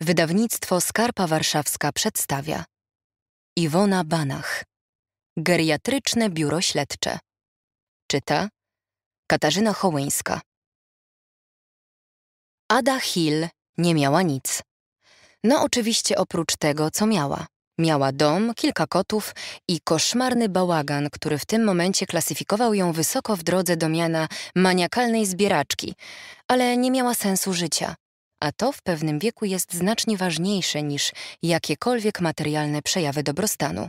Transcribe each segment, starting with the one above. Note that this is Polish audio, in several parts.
Wydawnictwo Skarpa Warszawska przedstawia Iwona Banach Geriatryczne biuro śledcze Czyta Katarzyna Hołyńska Ada Hill nie miała nic. No oczywiście oprócz tego, co miała. Miała dom, kilka kotów i koszmarny bałagan, który w tym momencie klasyfikował ją wysoko w drodze do miana maniakalnej zbieraczki, ale nie miała sensu życia a to w pewnym wieku jest znacznie ważniejsze niż jakiekolwiek materialne przejawy dobrostanu.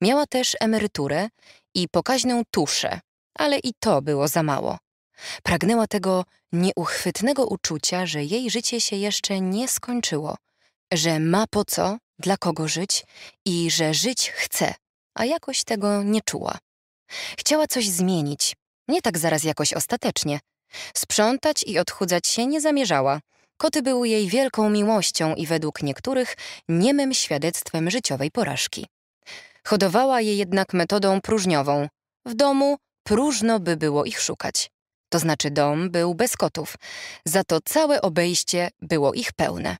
Miała też emeryturę i pokaźną tuszę, ale i to było za mało. Pragnęła tego nieuchwytnego uczucia, że jej życie się jeszcze nie skończyło, że ma po co, dla kogo żyć i że żyć chce, a jakoś tego nie czuła. Chciała coś zmienić, nie tak zaraz jakoś ostatecznie. Sprzątać i odchudzać się nie zamierzała, Koty były jej wielką miłością i według niektórych niemym świadectwem życiowej porażki. Hodowała je jednak metodą próżniową. W domu próżno by było ich szukać. To znaczy dom był bez kotów, za to całe obejście było ich pełne.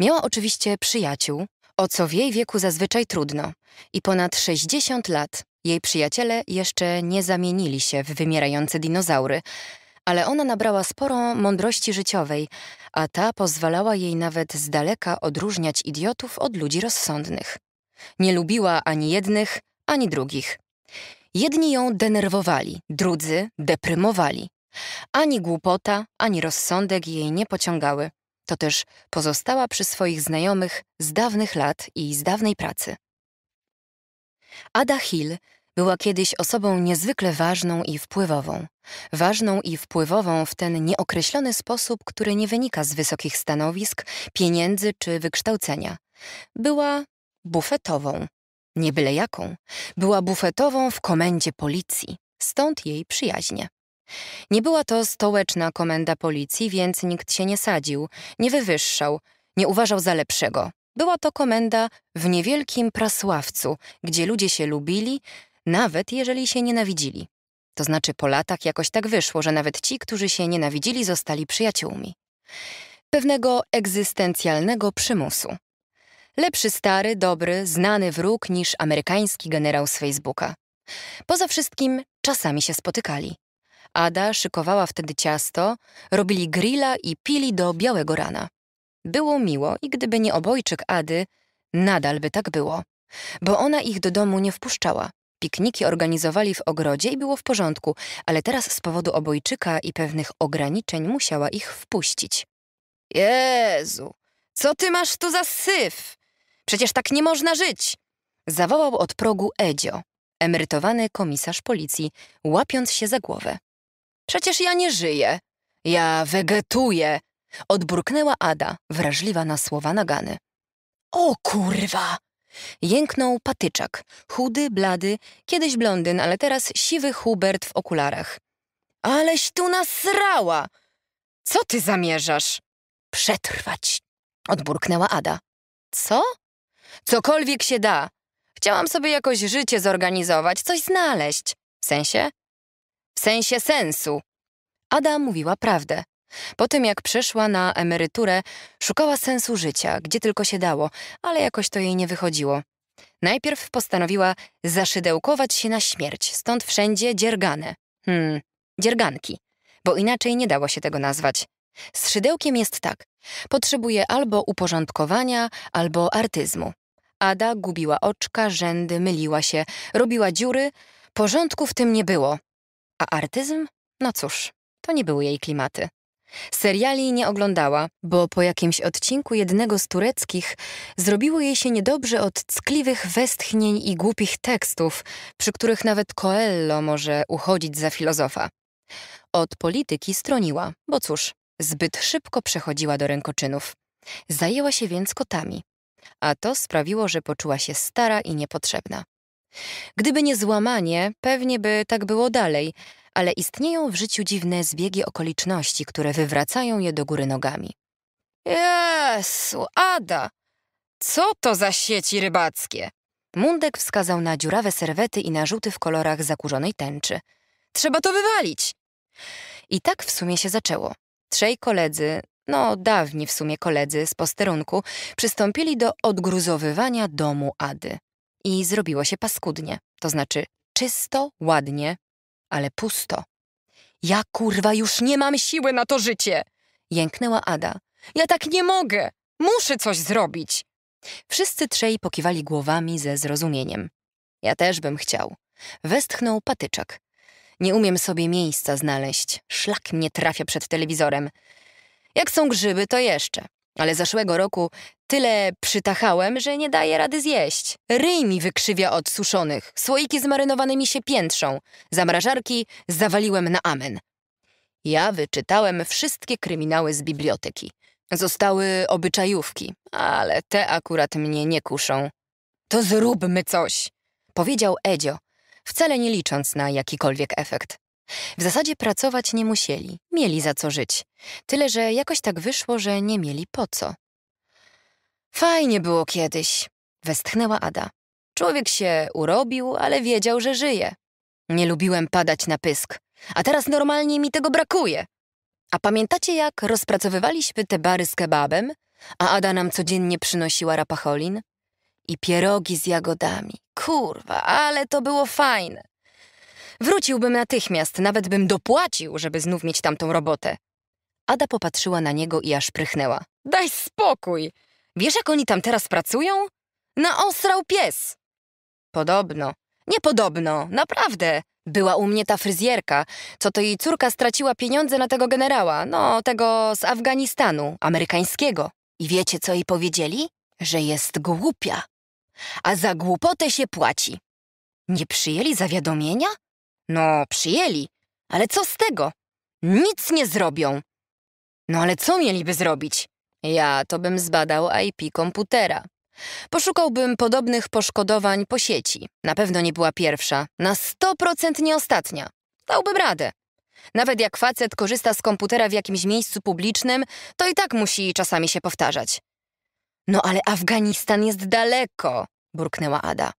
Miała oczywiście przyjaciół, o co w jej wieku zazwyczaj trudno, i ponad 60 lat jej przyjaciele jeszcze nie zamienili się w wymierające dinozaury, ale ona nabrała sporo mądrości życiowej, a ta pozwalała jej nawet z daleka odróżniać idiotów od ludzi rozsądnych. Nie lubiła ani jednych, ani drugich. Jedni ją denerwowali, drudzy deprymowali. Ani głupota, ani rozsądek jej nie pociągały. To też pozostała przy swoich znajomych z dawnych lat i z dawnej pracy. Ada Hill była kiedyś osobą niezwykle ważną i wpływową ważną i wpływową w ten nieokreślony sposób, który nie wynika z wysokich stanowisk, pieniędzy czy wykształcenia. Była bufetową, nie byle jaką. Była bufetową w komendzie policji, stąd jej przyjaźnie. Nie była to stołeczna komenda policji, więc nikt się nie sadził, nie wywyższał, nie uważał za lepszego. Była to komenda w niewielkim prasławcu, gdzie ludzie się lubili, nawet jeżeli się nienawidzili. To znaczy, po latach jakoś tak wyszło, że nawet ci, którzy się nienawidzili, zostali przyjaciółmi. Pewnego egzystencjalnego przymusu. Lepszy stary, dobry, znany wróg niż amerykański generał z Facebooka. Poza wszystkim czasami się spotykali. Ada szykowała wtedy ciasto, robili grilla i pili do białego rana. Było miło i gdyby nie obojczyk Ady, nadal by tak było, bo ona ich do domu nie wpuszczała. Pikniki organizowali w ogrodzie i było w porządku, ale teraz z powodu obojczyka i pewnych ograniczeń musiała ich wpuścić. Jezu, co ty masz tu za syf? Przecież tak nie można żyć! Zawołał od progu Edzio, emerytowany komisarz policji, łapiąc się za głowę. Przecież ja nie żyję. Ja wegetuję. Odburknęła Ada, wrażliwa na słowa nagany. O kurwa! Jęknął patyczak, chudy, blady, kiedyś blondyn, ale teraz siwy Hubert w okularach. Aleś tu nasrała! Co ty zamierzasz? Przetrwać, odburknęła Ada. Co? Cokolwiek się da. Chciałam sobie jakoś życie zorganizować, coś znaleźć. W sensie? W sensie sensu. Ada mówiła prawdę. Po tym jak przeszła na emeryturę, szukała sensu życia, gdzie tylko się dało, ale jakoś to jej nie wychodziło. Najpierw postanowiła zaszydełkować się na śmierć, stąd wszędzie dziergane. Hmm, dzierganki, bo inaczej nie dało się tego nazwać. Z szydełkiem jest tak. Potrzebuje albo uporządkowania, albo artyzmu. Ada gubiła oczka, rzędy, myliła się, robiła dziury. Porządku w tym nie było. A artyzm? No cóż, to nie były jej klimaty. Seriali nie oglądała, bo po jakimś odcinku jednego z tureckich zrobiło jej się niedobrze od ckliwych westchnień i głupich tekstów, przy których nawet Coello może uchodzić za filozofa. Od polityki stroniła, bo cóż, zbyt szybko przechodziła do rękoczynów. Zajęła się więc kotami, a to sprawiło, że poczuła się stara i niepotrzebna. Gdyby nie złamanie, pewnie by tak było dalej – ale istnieją w życiu dziwne zbiegi okoliczności, które wywracają je do góry nogami. Jezu, Ada! Co to za sieci rybackie? Mundek wskazał na dziurawe serwety i narzuty w kolorach zakurzonej tęczy. Trzeba to wywalić! I tak w sumie się zaczęło. Trzej koledzy, no dawni w sumie koledzy z posterunku, przystąpili do odgruzowywania domu Ady. I zrobiło się paskudnie, to znaczy czysto, ładnie, ale pusto. Ja kurwa już nie mam siły na to życie! Jęknęła Ada. Ja tak nie mogę! Muszę coś zrobić! Wszyscy trzej pokiwali głowami ze zrozumieniem. Ja też bym chciał. Westchnął patyczak. Nie umiem sobie miejsca znaleźć. Szlak mnie trafia przed telewizorem. Jak są grzyby, to jeszcze ale zeszłego roku tyle przytachałem, że nie daję rady zjeść. Ryj mi wykrzywia od suszonych, słoiki z marynowanymi się piętrzą, zamrażarki zawaliłem na amen. Ja wyczytałem wszystkie kryminały z biblioteki. Zostały obyczajówki, ale te akurat mnie nie kuszą. To zróbmy coś, powiedział Edzio, wcale nie licząc na jakikolwiek efekt. W zasadzie pracować nie musieli, mieli za co żyć. Tyle, że jakoś tak wyszło, że nie mieli po co. Fajnie było kiedyś, westchnęła Ada. Człowiek się urobił, ale wiedział, że żyje. Nie lubiłem padać na pysk, a teraz normalnie mi tego brakuje. A pamiętacie, jak rozpracowywaliśmy te bary z kebabem, a Ada nam codziennie przynosiła rapacholin? I pierogi z jagodami. Kurwa, ale to było fajne. Wróciłbym natychmiast, nawet bym dopłacił, żeby znów mieć tamtą robotę. Ada popatrzyła na niego i aż prychnęła. Daj spokój! Wiesz, jak oni tam teraz pracują? osrał pies! Podobno. Niepodobno, naprawdę. Była u mnie ta fryzjerka, co to jej córka straciła pieniądze na tego generała, no tego z Afganistanu, amerykańskiego. I wiecie, co jej powiedzieli? Że jest głupia. A za głupotę się płaci. Nie przyjęli zawiadomienia? No, przyjęli, ale co z tego? Nic nie zrobią. No ale co mieliby zrobić? Ja to bym zbadał IP komputera. Poszukałbym podobnych poszkodowań po sieci. Na pewno nie była pierwsza, na 100% nie ostatnia. Dałbym radę. Nawet jak facet korzysta z komputera w jakimś miejscu publicznym, to i tak musi czasami się powtarzać. No ale Afganistan jest daleko, burknęła Ada.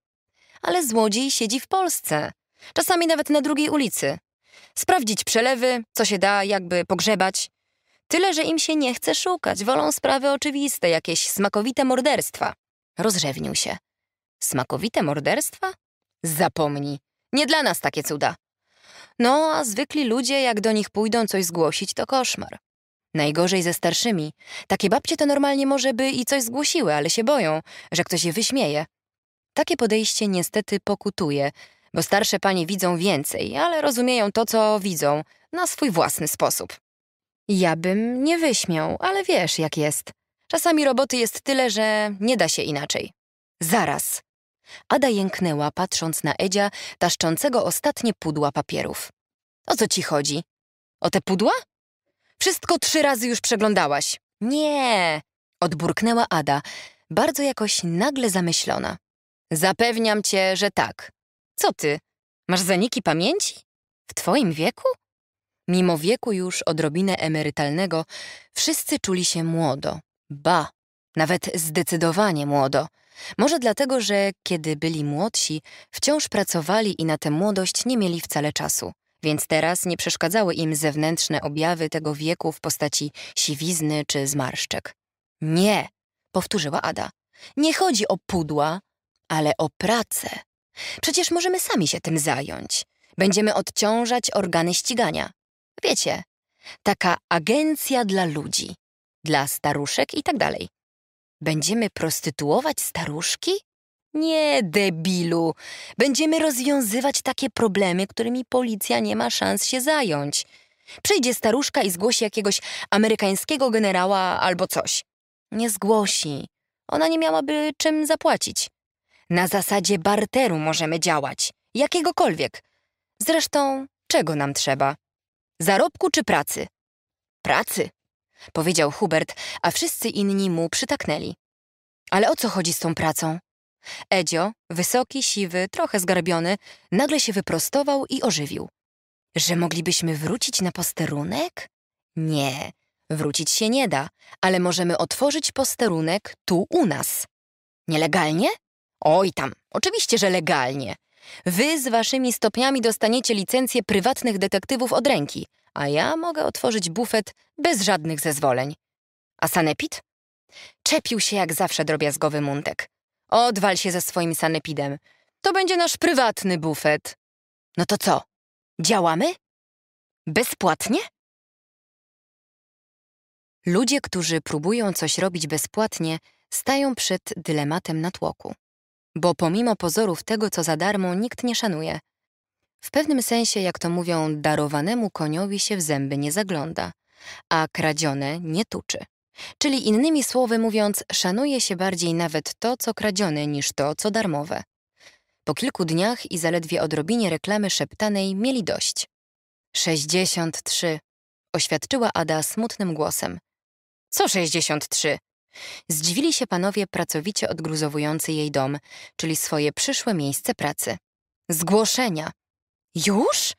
Ale złodziej siedzi w Polsce. Czasami nawet na drugiej ulicy. Sprawdzić przelewy, co się da, jakby pogrzebać. Tyle, że im się nie chce szukać, wolą sprawy oczywiste, jakieś smakowite morderstwa. Rozrzewnił się. Smakowite morderstwa? Zapomnij. Nie dla nas takie cuda. No, a zwykli ludzie, jak do nich pójdą coś zgłosić, to koszmar. Najgorzej ze starszymi. Takie babcie to normalnie może by i coś zgłosiły, ale się boją, że ktoś je wyśmieje. Takie podejście niestety pokutuje, bo starsze panie widzą więcej, ale rozumieją to, co widzą, na swój własny sposób. Ja bym nie wyśmiał, ale wiesz, jak jest. Czasami roboty jest tyle, że nie da się inaczej. Zaraz. Ada jęknęła, patrząc na Edzia, taszczącego ostatnie pudła papierów. O co ci chodzi? O te pudła? Wszystko trzy razy już przeglądałaś. Nie, odburknęła Ada, bardzo jakoś nagle zamyślona. Zapewniam cię, że tak. Co ty? Masz zaniki pamięci? W twoim wieku? Mimo wieku już odrobinę emerytalnego, wszyscy czuli się młodo. Ba, nawet zdecydowanie młodo. Może dlatego, że kiedy byli młodsi, wciąż pracowali i na tę młodość nie mieli wcale czasu. Więc teraz nie przeszkadzały im zewnętrzne objawy tego wieku w postaci siwizny czy zmarszczek. Nie, powtórzyła Ada. Nie chodzi o pudła, ale o pracę. Przecież możemy sami się tym zająć. Będziemy odciążać organy ścigania. Wiecie, taka agencja dla ludzi, dla staruszek i tak dalej. Będziemy prostytuować staruszki? Nie, debilu. Będziemy rozwiązywać takie problemy, którymi policja nie ma szans się zająć. Przyjdzie staruszka i zgłosi jakiegoś amerykańskiego generała albo coś. Nie zgłosi. Ona nie miałaby czym zapłacić. Na zasadzie barteru możemy działać, jakiegokolwiek. Zresztą, czego nam trzeba? Zarobku czy pracy? Pracy, powiedział Hubert, a wszyscy inni mu przytaknęli. Ale o co chodzi z tą pracą? Edzio, wysoki, siwy, trochę zgarbiony, nagle się wyprostował i ożywił. Że moglibyśmy wrócić na posterunek? Nie, wrócić się nie da, ale możemy otworzyć posterunek tu u nas. Nielegalnie? Oj tam, oczywiście, że legalnie. Wy z waszymi stopniami dostaniecie licencję prywatnych detektywów od ręki, a ja mogę otworzyć bufet bez żadnych zezwoleń. A sanepid? Czepił się jak zawsze drobiazgowy muntek. Odwal się ze swoim sanepidem. To będzie nasz prywatny bufet. No to co? Działamy? Bezpłatnie? Ludzie, którzy próbują coś robić bezpłatnie, stają przed dylematem natłoku bo pomimo pozorów tego, co za darmo, nikt nie szanuje. W pewnym sensie, jak to mówią, darowanemu koniowi się w zęby nie zagląda, a kradzione nie tuczy. Czyli innymi słowy mówiąc, szanuje się bardziej nawet to, co kradzione, niż to, co darmowe. Po kilku dniach i zaledwie odrobinie reklamy szeptanej mieli dość. 63, oświadczyła Ada smutnym głosem. Co 63? Zdziwili się panowie pracowicie odgruzowujący jej dom, czyli swoje przyszłe miejsce pracy. Zgłoszenia. Już?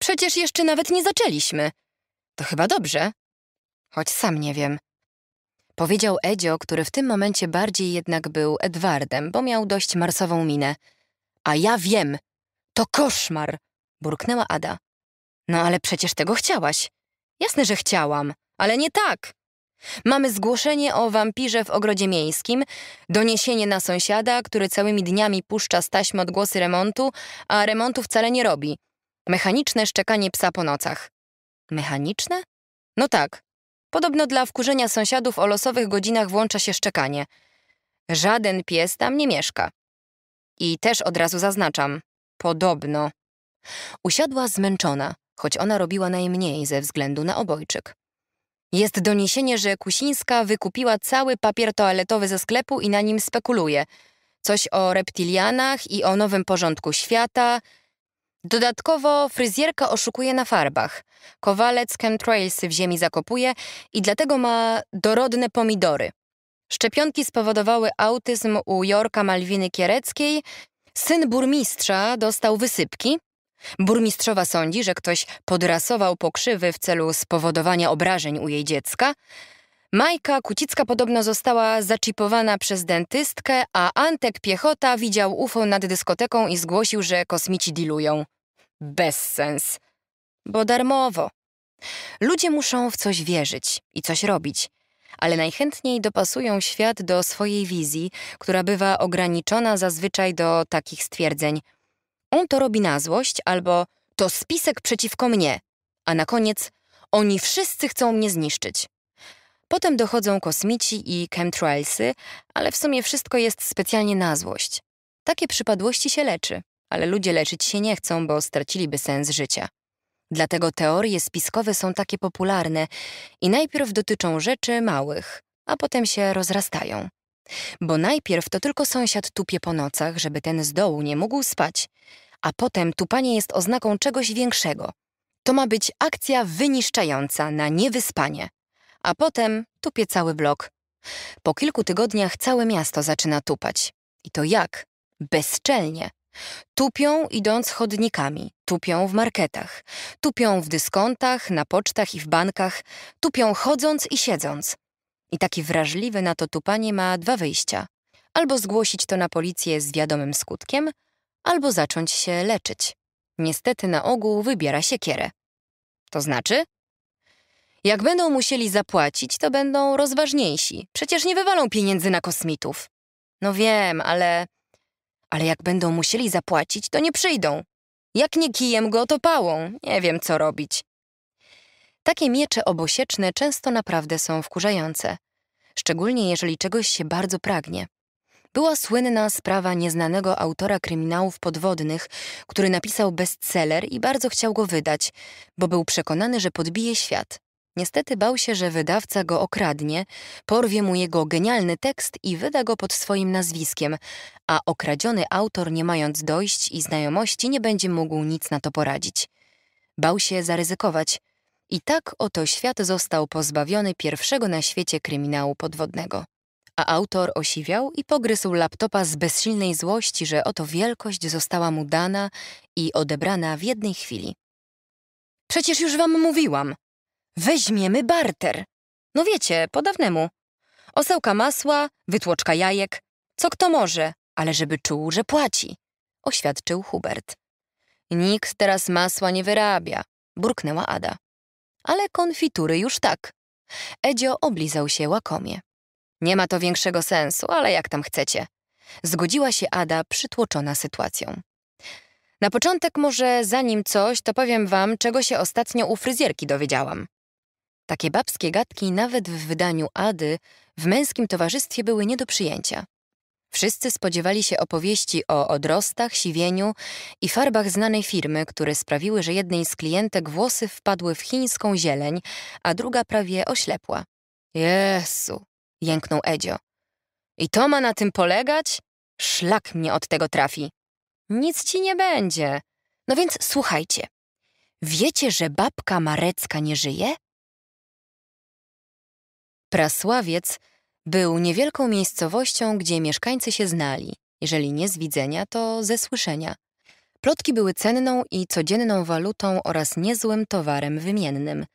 Przecież jeszcze nawet nie zaczęliśmy. To chyba dobrze. Choć sam nie wiem. Powiedział Edzio, który w tym momencie bardziej jednak był Edwardem, bo miał dość marsową minę. A ja wiem. To koszmar! Burknęła Ada. No ale przecież tego chciałaś. Jasne, że chciałam, ale nie tak. Mamy zgłoszenie o wampirze w ogrodzie miejskim, doniesienie na sąsiada, który całymi dniami puszcza staśm odgłosy remontu, a remontu wcale nie robi. Mechaniczne szczekanie psa po nocach. Mechaniczne? No tak. Podobno dla wkurzenia sąsiadów o losowych godzinach włącza się szczekanie. Żaden pies tam nie mieszka. I też od razu zaznaczam. Podobno. Usiadła zmęczona, choć ona robiła najmniej ze względu na obojczyk. Jest doniesienie, że Kusińska wykupiła cały papier toaletowy ze sklepu i na nim spekuluje. Coś o reptilianach i o nowym porządku świata. Dodatkowo fryzjerka oszukuje na farbach. Kowalec chemtrailsy w ziemi zakopuje i dlatego ma dorodne pomidory. Szczepionki spowodowały autyzm u Jorka Malwiny Kiereckiej. Syn burmistrza dostał wysypki, Burmistrzowa sądzi, że ktoś podrasował pokrzywy w celu spowodowania obrażeń u jej dziecka. Majka Kucicka podobno została zaczipowana przez dentystkę, a Antek Piechota widział UFO nad dyskoteką i zgłosił, że kosmici dilują. Bez sens. Bo darmowo. Ludzie muszą w coś wierzyć i coś robić, ale najchętniej dopasują świat do swojej wizji, która bywa ograniczona zazwyczaj do takich stwierdzeń – on to robi na złość albo to spisek przeciwko mnie, a na koniec oni wszyscy chcą mnie zniszczyć. Potem dochodzą kosmici i chemtrailsy, ale w sumie wszystko jest specjalnie na złość. Takie przypadłości się leczy, ale ludzie leczyć się nie chcą, bo straciliby sens życia. Dlatego teorie spiskowe są takie popularne i najpierw dotyczą rzeczy małych, a potem się rozrastają. Bo najpierw to tylko sąsiad tupie po nocach, żeby ten z dołu nie mógł spać, a potem tupanie jest oznaką czegoś większego. To ma być akcja wyniszczająca na niewyspanie. A potem tupie cały blok. Po kilku tygodniach całe miasto zaczyna tupać. I to jak? Bezczelnie. Tupią idąc chodnikami, tupią w marketach, tupią w dyskontach, na pocztach i w bankach, tupią chodząc i siedząc. I taki wrażliwy na to tupanie ma dwa wyjścia. Albo zgłosić to na policję z wiadomym skutkiem – albo zacząć się leczyć. Niestety na ogół wybiera się kierę. To znaczy? Jak będą musieli zapłacić, to będą rozważniejsi. Przecież nie wywalą pieniędzy na kosmitów. No wiem, ale... Ale jak będą musieli zapłacić, to nie przyjdą. Jak nie kijem go, to pałą. Nie wiem, co robić. Takie miecze obosieczne często naprawdę są wkurzające. Szczególnie jeżeli czegoś się bardzo pragnie była słynna sprawa nieznanego autora kryminałów podwodnych, który napisał bestseller i bardzo chciał go wydać, bo był przekonany, że podbije świat. Niestety bał się, że wydawca go okradnie, porwie mu jego genialny tekst i wyda go pod swoim nazwiskiem, a okradziony autor, nie mając dojść i znajomości, nie będzie mógł nic na to poradzić. Bał się zaryzykować. I tak oto świat został pozbawiony pierwszego na świecie kryminału podwodnego a autor osiwiał i pogryzł laptopa z bezsilnej złości, że oto wielkość została mu dana i odebrana w jednej chwili. Przecież już wam mówiłam. Weźmiemy barter. No wiecie, po dawnemu. Osełka masła, wytłoczka jajek. Co kto może, ale żeby czuł, że płaci. Oświadczył Hubert. Nikt teraz masła nie wyrabia, burknęła Ada. Ale konfitury już tak. Edzio oblizał się łakomie. Nie ma to większego sensu, ale jak tam chcecie. Zgodziła się Ada, przytłoczona sytuacją. Na początek może zanim coś, to powiem wam, czego się ostatnio u fryzjerki dowiedziałam. Takie babskie gadki nawet w wydaniu Ady w męskim towarzystwie były nie do przyjęcia. Wszyscy spodziewali się opowieści o odrostach, siwieniu i farbach znanej firmy, które sprawiły, że jednej z klientek włosy wpadły w chińską zieleń, a druga prawie oślepła. Jezu jęknął Edzio. I to ma na tym polegać? Szlak mnie od tego trafi. Nic ci nie będzie. No więc słuchajcie. Wiecie, że babka Marecka nie żyje? Prasławiec był niewielką miejscowością, gdzie mieszkańcy się znali, jeżeli nie z widzenia, to ze słyszenia. Plotki były cenną i codzienną walutą oraz niezłym towarem wymiennym.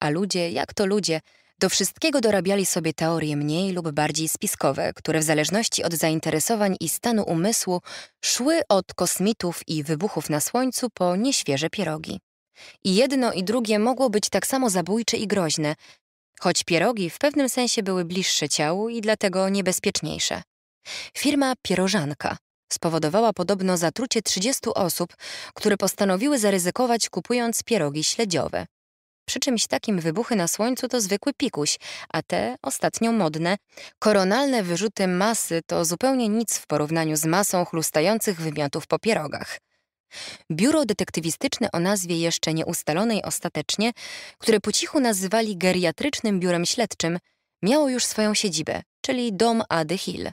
A ludzie, jak to ludzie, do wszystkiego dorabiali sobie teorie mniej lub bardziej spiskowe, które w zależności od zainteresowań i stanu umysłu szły od kosmitów i wybuchów na Słońcu po nieświeże pierogi. I jedno i drugie mogło być tak samo zabójcze i groźne, choć pierogi w pewnym sensie były bliższe ciału i dlatego niebezpieczniejsze. Firma Pierożanka spowodowała podobno zatrucie 30 osób, które postanowiły zaryzykować kupując pierogi śledziowe. Przy czymś takim wybuchy na słońcu to zwykły pikuś, a te ostatnio modne. Koronalne wyrzuty masy to zupełnie nic w porównaniu z masą chlustających wymiotów po pierogach. Biuro detektywistyczne o nazwie jeszcze nieustalonej ostatecznie, które po cichu nazywali geriatrycznym biurem śledczym, miało już swoją siedzibę, czyli dom Ady Hill.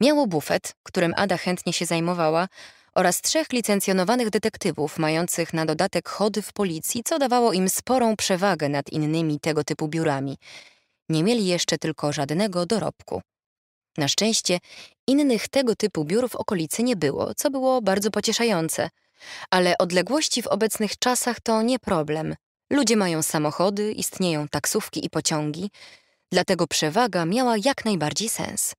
Miało bufet, którym Ada chętnie się zajmowała, oraz trzech licencjonowanych detektywów mających na dodatek chody w policji, co dawało im sporą przewagę nad innymi tego typu biurami. Nie mieli jeszcze tylko żadnego dorobku. Na szczęście innych tego typu biur w okolicy nie było, co było bardzo pocieszające. Ale odległości w obecnych czasach to nie problem. Ludzie mają samochody, istnieją taksówki i pociągi, dlatego przewaga miała jak najbardziej sens.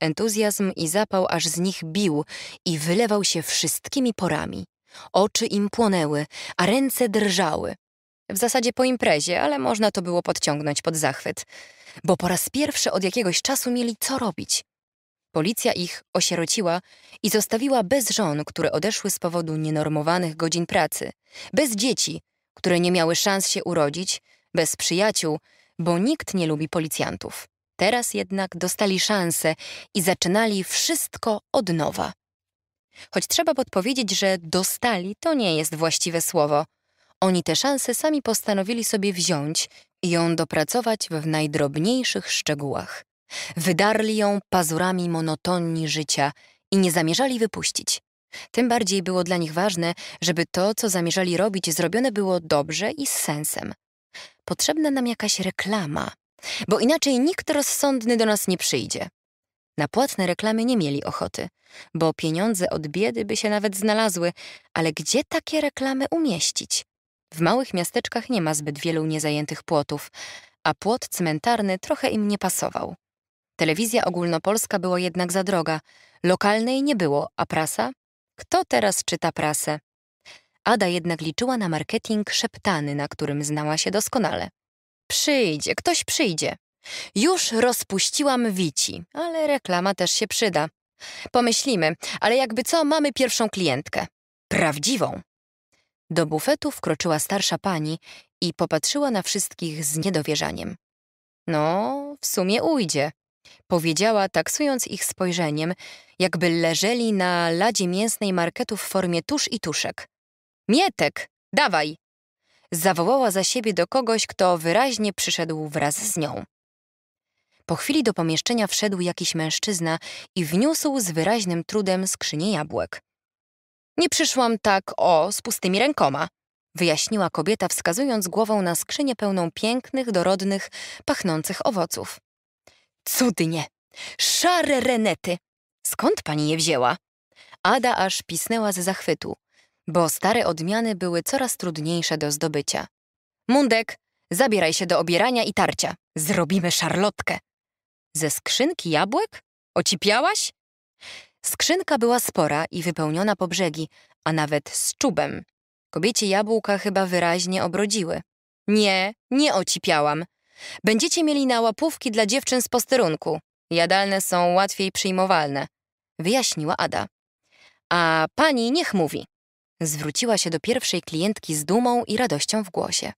Entuzjazm i zapał aż z nich bił i wylewał się wszystkimi porami. Oczy im płonęły, a ręce drżały. W zasadzie po imprezie, ale można to było podciągnąć pod zachwyt, bo po raz pierwszy od jakiegoś czasu mieli co robić. Policja ich osierociła i zostawiła bez żon, które odeszły z powodu nienormowanych godzin pracy, bez dzieci, które nie miały szans się urodzić, bez przyjaciół, bo nikt nie lubi policjantów. Teraz jednak dostali szansę i zaczynali wszystko od nowa. Choć trzeba podpowiedzieć, że dostali to nie jest właściwe słowo. Oni te szanse sami postanowili sobie wziąć i ją dopracować w najdrobniejszych szczegółach. Wydarli ją pazurami monotonii życia i nie zamierzali wypuścić. Tym bardziej było dla nich ważne, żeby to, co zamierzali robić, zrobione było dobrze i z sensem. Potrzebna nam jakaś reklama, bo inaczej nikt rozsądny do nas nie przyjdzie. Na płatne reklamy nie mieli ochoty, bo pieniądze od biedy by się nawet znalazły, ale gdzie takie reklamy umieścić? W małych miasteczkach nie ma zbyt wielu niezajętych płotów, a płot cmentarny trochę im nie pasował. Telewizja ogólnopolska była jednak za droga, lokalnej nie było, a prasa? Kto teraz czyta prasę? Ada jednak liczyła na marketing szeptany, na którym znała się doskonale. Przyjdzie, ktoś przyjdzie. Już rozpuściłam wici, ale reklama też się przyda. Pomyślimy, ale jakby co, mamy pierwszą klientkę. Prawdziwą. Do bufetu wkroczyła starsza pani i popatrzyła na wszystkich z niedowierzaniem. No, w sumie ujdzie, powiedziała, taksując ich spojrzeniem, jakby leżeli na ladzie mięsnej marketu w formie tusz i tuszek. Mietek, dawaj! zawołała za siebie do kogoś, kto wyraźnie przyszedł wraz z nią. Po chwili do pomieszczenia wszedł jakiś mężczyzna i wniósł z wyraźnym trudem skrzynię jabłek. Nie przyszłam tak, o, z pustymi rękoma, wyjaśniła kobieta, wskazując głową na skrzynię pełną pięknych, dorodnych, pachnących owoców. Cudnie! Szare renety! Skąd pani je wzięła? Ada aż pisnęła ze zachwytu bo stare odmiany były coraz trudniejsze do zdobycia. Mundek, zabieraj się do obierania i tarcia. Zrobimy szarlotkę. Ze skrzynki jabłek? Ocipiałaś? Skrzynka była spora i wypełniona po brzegi, a nawet z czubem. Kobiecie jabłka chyba wyraźnie obrodziły. Nie, nie ocipiałam. Będziecie mieli na łapówki dla dziewczyn z posterunku. Jadalne są łatwiej przyjmowalne, wyjaśniła Ada. A pani niech mówi. Zwróciła się do pierwszej klientki z dumą i radością w głosie.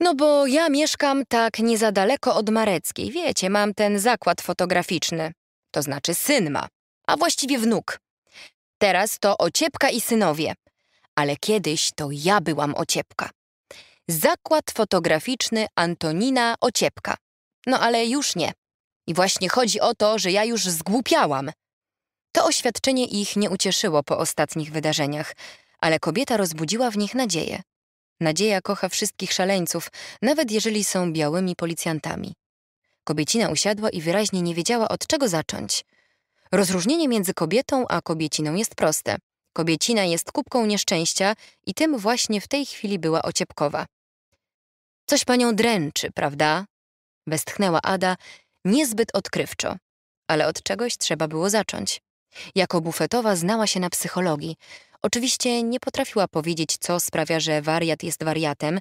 No bo ja mieszkam tak nie za daleko od Mareckiej. Wiecie, mam ten zakład fotograficzny. To znaczy syn ma, a właściwie wnuk. Teraz to Ociepka i synowie. Ale kiedyś to ja byłam Ociepka. Zakład fotograficzny Antonina Ociepka. No ale już nie. I właśnie chodzi o to, że ja już zgłupiałam. To oświadczenie ich nie ucieszyło po ostatnich wydarzeniach, ale kobieta rozbudziła w nich nadzieję. Nadzieja kocha wszystkich szaleńców, nawet jeżeli są białymi policjantami. Kobiecina usiadła i wyraźnie nie wiedziała, od czego zacząć. Rozróżnienie między kobietą a kobieciną jest proste. Kobiecina jest kubką nieszczęścia i tym właśnie w tej chwili była ociepkowa. Coś panią dręczy, prawda? Westchnęła Ada, niezbyt odkrywczo, ale od czegoś trzeba było zacząć. Jako bufetowa znała się na psychologii. Oczywiście nie potrafiła powiedzieć, co sprawia, że wariat jest wariatem,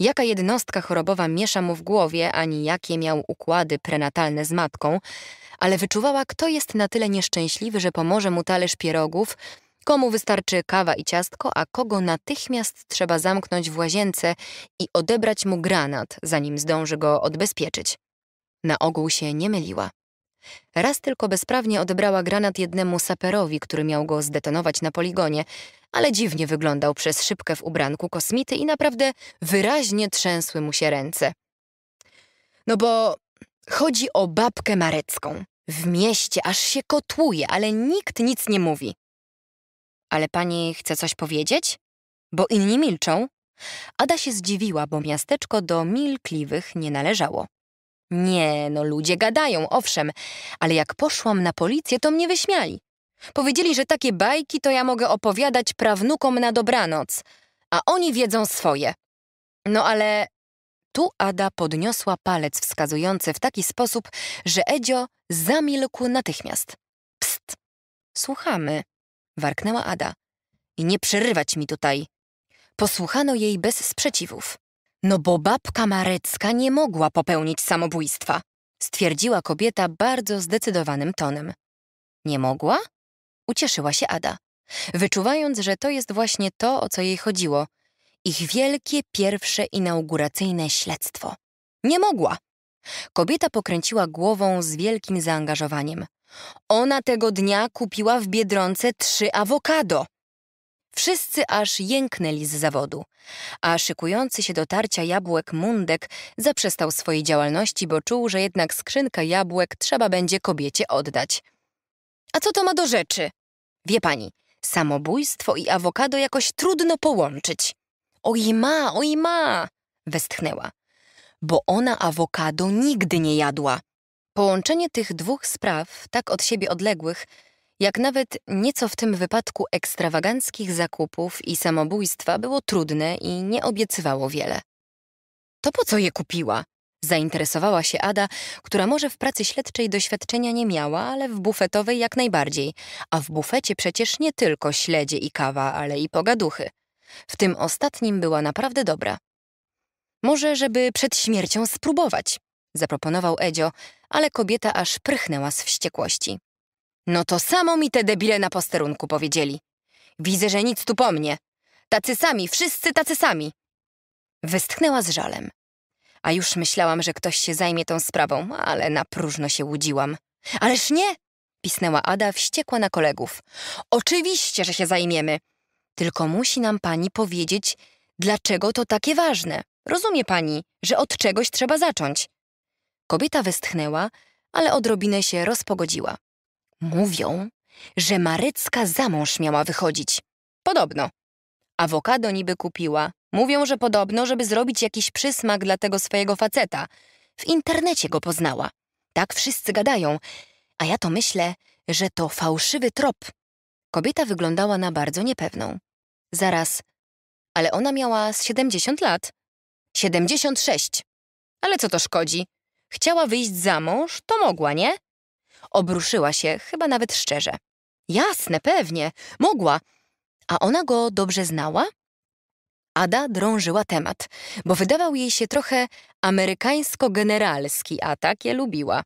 jaka jednostka chorobowa miesza mu w głowie, ani jakie miał układy prenatalne z matką, ale wyczuwała, kto jest na tyle nieszczęśliwy, że pomoże mu talerz pierogów, komu wystarczy kawa i ciastko, a kogo natychmiast trzeba zamknąć w łazience i odebrać mu granat, zanim zdąży go odbezpieczyć. Na ogół się nie myliła. Raz tylko bezprawnie odebrała granat jednemu saperowi, który miał go zdetonować na poligonie, ale dziwnie wyglądał przez szybkę w ubranku kosmity i naprawdę wyraźnie trzęsły mu się ręce. No bo chodzi o babkę marecką. W mieście aż się kotłuje, ale nikt nic nie mówi. Ale pani chce coś powiedzieć? Bo inni milczą. Ada się zdziwiła, bo miasteczko do milkliwych nie należało. Nie, no ludzie gadają, owszem, ale jak poszłam na policję, to mnie wyśmiali. Powiedzieli, że takie bajki to ja mogę opowiadać prawnukom na dobranoc, a oni wiedzą swoje. No ale tu Ada podniosła palec wskazujący w taki sposób, że Edzio zamilkł natychmiast. Pst! Słuchamy, warknęła Ada. I nie przerywać mi tutaj. Posłuchano jej bez sprzeciwów. No bo babka Marecka nie mogła popełnić samobójstwa, stwierdziła kobieta bardzo zdecydowanym tonem. Nie mogła? Ucieszyła się Ada, wyczuwając, że to jest właśnie to, o co jej chodziło. Ich wielkie pierwsze inauguracyjne śledztwo. Nie mogła! Kobieta pokręciła głową z wielkim zaangażowaniem. Ona tego dnia kupiła w Biedronce trzy awokado. Wszyscy aż jęknęli z zawodu, a szykujący się do tarcia jabłek Mundek zaprzestał swojej działalności, bo czuł, że jednak skrzynkę jabłek trzeba będzie kobiecie oddać. A co to ma do rzeczy? Wie pani, samobójstwo i awokado jakoś trudno połączyć. Oj ma, oj ma, westchnęła. Bo ona awokado nigdy nie jadła. Połączenie tych dwóch spraw, tak od siebie odległych, jak nawet nieco w tym wypadku ekstrawaganckich zakupów i samobójstwa było trudne i nie obiecywało wiele. To po co je kupiła? Zainteresowała się Ada, która może w pracy śledczej doświadczenia nie miała, ale w bufetowej jak najbardziej. A w bufecie przecież nie tylko śledzie i kawa, ale i pogaduchy. W tym ostatnim była naprawdę dobra. Może, żeby przed śmiercią spróbować, zaproponował Edzio, ale kobieta aż prychnęła z wściekłości. No to samo mi te debile na posterunku powiedzieli. Widzę, że nic tu po mnie. Tacy sami, wszyscy tacy sami. Westchnęła z żalem. A już myślałam, że ktoś się zajmie tą sprawą, ale na próżno się łudziłam. Ależ nie! Pisnęła Ada, wściekła na kolegów. Oczywiście, że się zajmiemy. Tylko musi nam pani powiedzieć, dlaczego to takie ważne. Rozumie pani, że od czegoś trzeba zacząć. Kobieta westchnęła, ale odrobinę się rozpogodziła. Mówią, że Marycka za mąż miała wychodzić. Podobno. Awokado niby kupiła. Mówią, że podobno, żeby zrobić jakiś przysmak dla tego swojego faceta. W internecie go poznała. Tak wszyscy gadają. A ja to myślę, że to fałszywy trop. Kobieta wyglądała na bardzo niepewną. Zaraz. Ale ona miała z 70 lat. 76. Ale co to szkodzi? Chciała wyjść za mąż, to mogła, nie? Obruszyła się, chyba nawet szczerze. Jasne, pewnie, mogła. A ona go dobrze znała? Ada drążyła temat, bo wydawał jej się trochę amerykańsko-generalski, a takie lubiła.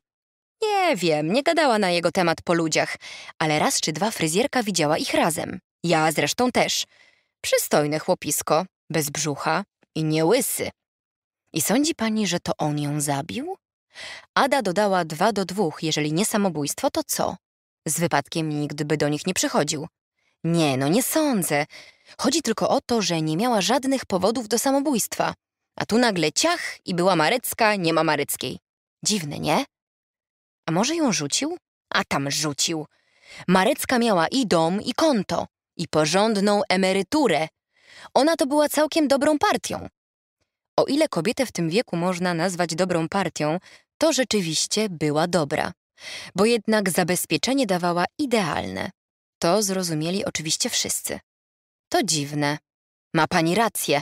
Nie wiem, nie gadała na jego temat po ludziach, ale raz czy dwa fryzjerka widziała ich razem. Ja zresztą też. Przystojne chłopisko, bez brzucha i nie łysy. I sądzi pani, że to on ją zabił? Ada dodała dwa do dwóch. jeżeli nie samobójstwo, to co? Z wypadkiem nigdy by do nich nie przychodził. Nie, no nie sądzę. Chodzi tylko o to, że nie miała żadnych powodów do samobójstwa. A tu nagle ciach i była Marecka, nie ma Mareckiej. Dziwne, nie? A może ją rzucił? A tam rzucił. Marecka miała i dom, i konto, i porządną emeryturę. Ona to była całkiem dobrą partią. O ile kobietę w tym wieku można nazwać dobrą partią, to rzeczywiście była dobra. Bo jednak zabezpieczenie dawała idealne. To zrozumieli oczywiście wszyscy. To dziwne. Ma pani rację.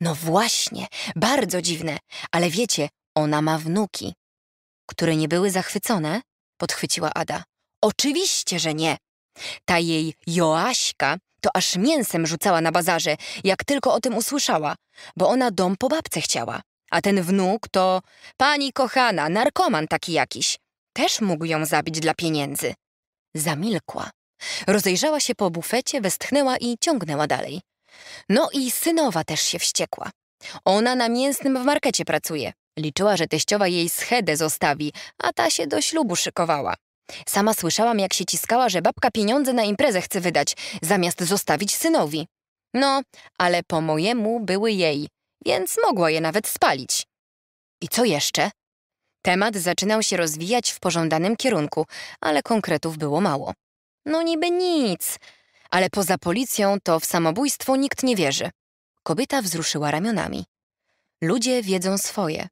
No właśnie, bardzo dziwne, ale wiecie, ona ma wnuki. Które nie były zachwycone? Podchwyciła Ada. Oczywiście, że nie. Ta jej Joaśka to aż mięsem rzucała na bazarze, jak tylko o tym usłyszała, bo ona dom po babce chciała. A ten wnuk to pani kochana, narkoman taki jakiś. Też mógł ją zabić dla pieniędzy. Zamilkła. Rozejrzała się po bufecie, westchnęła i ciągnęła dalej. No i synowa też się wściekła. Ona na mięsnym w markecie pracuje. Liczyła, że teściowa jej schedę zostawi, a ta się do ślubu szykowała. Sama słyszałam, jak się ciskała, że babka pieniądze na imprezę chce wydać, zamiast zostawić synowi. No, ale po mojemu były jej więc mogła je nawet spalić. I co jeszcze? Temat zaczynał się rozwijać w pożądanym kierunku, ale konkretów było mało. No niby nic, ale poza policją to w samobójstwo nikt nie wierzy. Kobieta wzruszyła ramionami. Ludzie wiedzą swoje.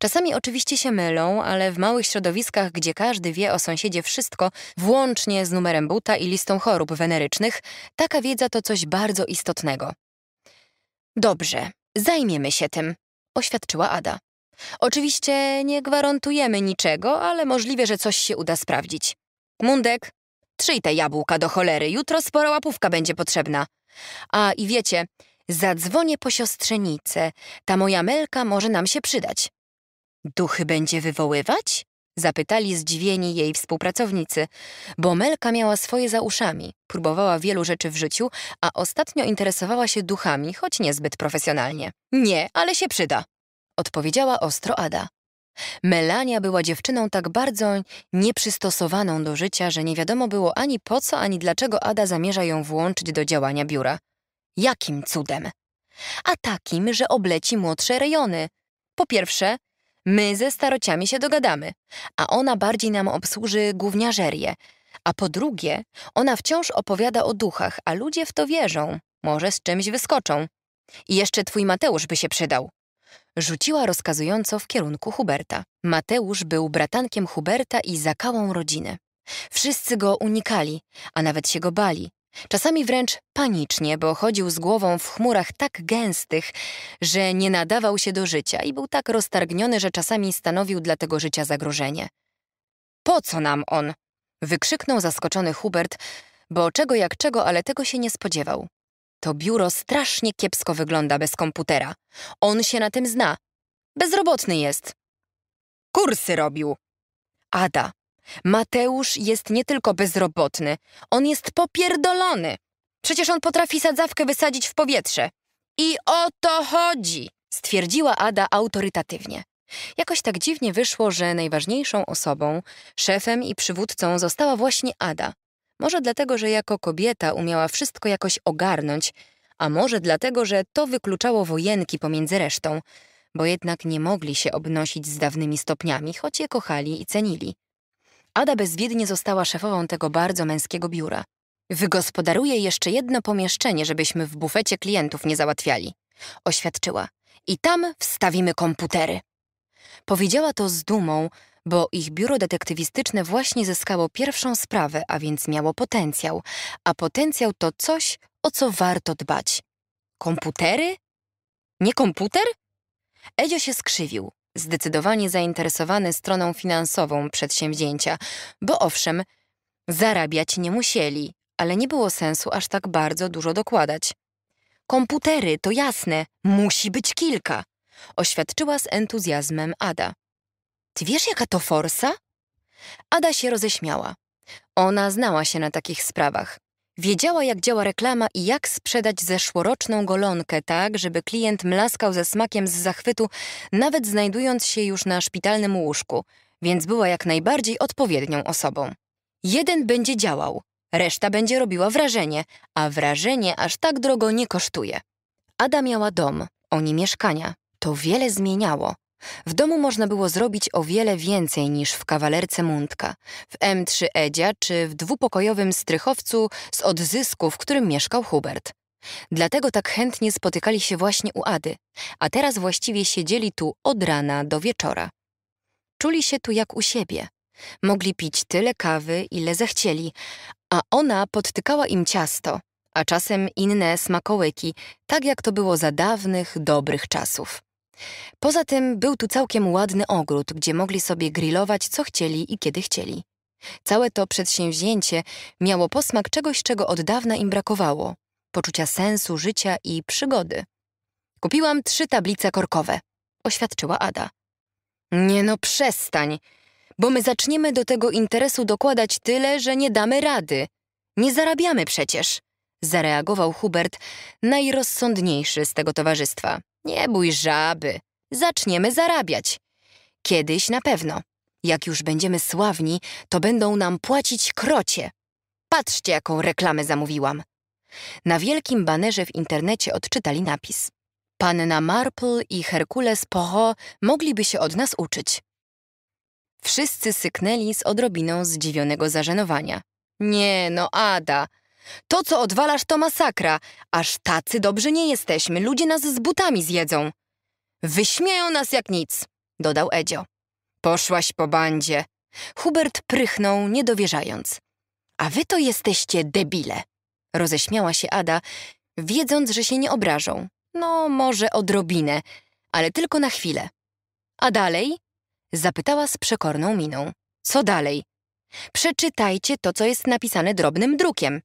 Czasami oczywiście się mylą, ale w małych środowiskach, gdzie każdy wie o sąsiedzie wszystko, włącznie z numerem buta i listą chorób wenerycznych, taka wiedza to coś bardzo istotnego. Dobrze, Zajmiemy się tym, oświadczyła Ada. Oczywiście nie gwarantujemy niczego, ale możliwe, że coś się uda sprawdzić. Mundek, trzyj te jabłka do cholery, jutro spora łapówka będzie potrzebna. A i wiecie, zadzwonię po siostrzenicę, ta moja melka może nam się przydać. Duchy będzie wywoływać? Zapytali zdziwieni jej współpracownicy, bo Melka miała swoje za uszami, próbowała wielu rzeczy w życiu, a ostatnio interesowała się duchami, choć niezbyt profesjonalnie. Nie, ale się przyda, odpowiedziała ostro Ada. Melania była dziewczyną tak bardzo nieprzystosowaną do życia, że nie wiadomo było ani po co, ani dlaczego Ada zamierza ją włączyć do działania biura. Jakim cudem? A takim, że obleci młodsze rejony. Po pierwsze, My ze starociami się dogadamy, a ona bardziej nam obsłuży gówniażerię. A po drugie, ona wciąż opowiada o duchach, a ludzie w to wierzą. Może z czymś wyskoczą. I jeszcze twój Mateusz by się przydał. Rzuciła rozkazująco w kierunku Huberta. Mateusz był bratankiem Huberta i zakałą rodziny. Wszyscy go unikali, a nawet się go bali, Czasami wręcz panicznie, bo chodził z głową w chmurach tak gęstych, że nie nadawał się do życia i był tak roztargniony, że czasami stanowił dla tego życia zagrożenie. Po co nam on? wykrzyknął zaskoczony Hubert, bo czego jak czego, ale tego się nie spodziewał. To biuro strasznie kiepsko wygląda bez komputera. On się na tym zna. Bezrobotny jest. Kursy robił. Ada, Mateusz jest nie tylko bezrobotny, on jest popierdolony. Przecież on potrafi sadzawkę wysadzić w powietrze. I o to chodzi, stwierdziła Ada autorytatywnie. Jakoś tak dziwnie wyszło, że najważniejszą osobą, szefem i przywódcą została właśnie Ada. Może dlatego, że jako kobieta umiała wszystko jakoś ogarnąć, a może dlatego, że to wykluczało wojenki pomiędzy resztą, bo jednak nie mogli się obnosić z dawnymi stopniami, choć je kochali i cenili. Ada bezwiednie została szefową tego bardzo męskiego biura. Wygospodaruję jeszcze jedno pomieszczenie, żebyśmy w bufecie klientów nie załatwiali. Oświadczyła. I tam wstawimy komputery. Powiedziała to z dumą, bo ich biuro detektywistyczne właśnie zyskało pierwszą sprawę, a więc miało potencjał. A potencjał to coś, o co warto dbać. Komputery? Nie komputer? Edzio się skrzywił zdecydowanie zainteresowany stroną finansową przedsięwzięcia, bo owszem, zarabiać nie musieli, ale nie było sensu aż tak bardzo dużo dokładać. Komputery, to jasne, musi być kilka, oświadczyła z entuzjazmem Ada. Ty wiesz, jaka to forsa? Ada się roześmiała. Ona znała się na takich sprawach. Wiedziała, jak działa reklama i jak sprzedać zeszłoroczną golonkę tak, żeby klient mlaskał ze smakiem z zachwytu, nawet znajdując się już na szpitalnym łóżku, więc była jak najbardziej odpowiednią osobą. Jeden będzie działał, reszta będzie robiła wrażenie, a wrażenie aż tak drogo nie kosztuje. Ada miała dom, oni mieszkania. To wiele zmieniało. W domu można było zrobić o wiele więcej niż w kawalerce Mundka, w M3 Edzia czy w dwupokojowym strychowcu z odzysku, w którym mieszkał Hubert. Dlatego tak chętnie spotykali się właśnie u Ady, a teraz właściwie siedzieli tu od rana do wieczora. Czuli się tu jak u siebie. Mogli pić tyle kawy, ile zechcieli, a ona podtykała im ciasto, a czasem inne smakołyki, tak jak to było za dawnych, dobrych czasów. Poza tym był tu całkiem ładny ogród, gdzie mogli sobie grillować co chcieli i kiedy chcieli. Całe to przedsięwzięcie miało posmak czegoś, czego od dawna im brakowało poczucia sensu, życia i przygody. Kupiłam trzy tablice korkowe, oświadczyła Ada. Nie no, przestań, bo my zaczniemy do tego interesu dokładać tyle, że nie damy rady. Nie zarabiamy przecież, zareagował Hubert, najrozsądniejszy z tego towarzystwa. Nie bój żaby. Zaczniemy zarabiać. Kiedyś na pewno. Jak już będziemy sławni, to będą nam płacić krocie. Patrzcie, jaką reklamę zamówiłam. Na wielkim banerze w internecie odczytali napis. Panna Marple i Herkules Poho mogliby się od nas uczyć. Wszyscy syknęli z odrobiną zdziwionego zażenowania. Nie, no Ada, to, co odwalasz, to masakra. Aż tacy dobrzy nie jesteśmy. Ludzie nas z butami zjedzą. Wyśmieją nas jak nic, dodał Edzio. Poszłaś po bandzie. Hubert prychnął, niedowierzając. A wy to jesteście debile, roześmiała się Ada, wiedząc, że się nie obrażą. No, może odrobinę, ale tylko na chwilę. A dalej? Zapytała z przekorną miną. Co dalej? Przeczytajcie to, co jest napisane drobnym drukiem.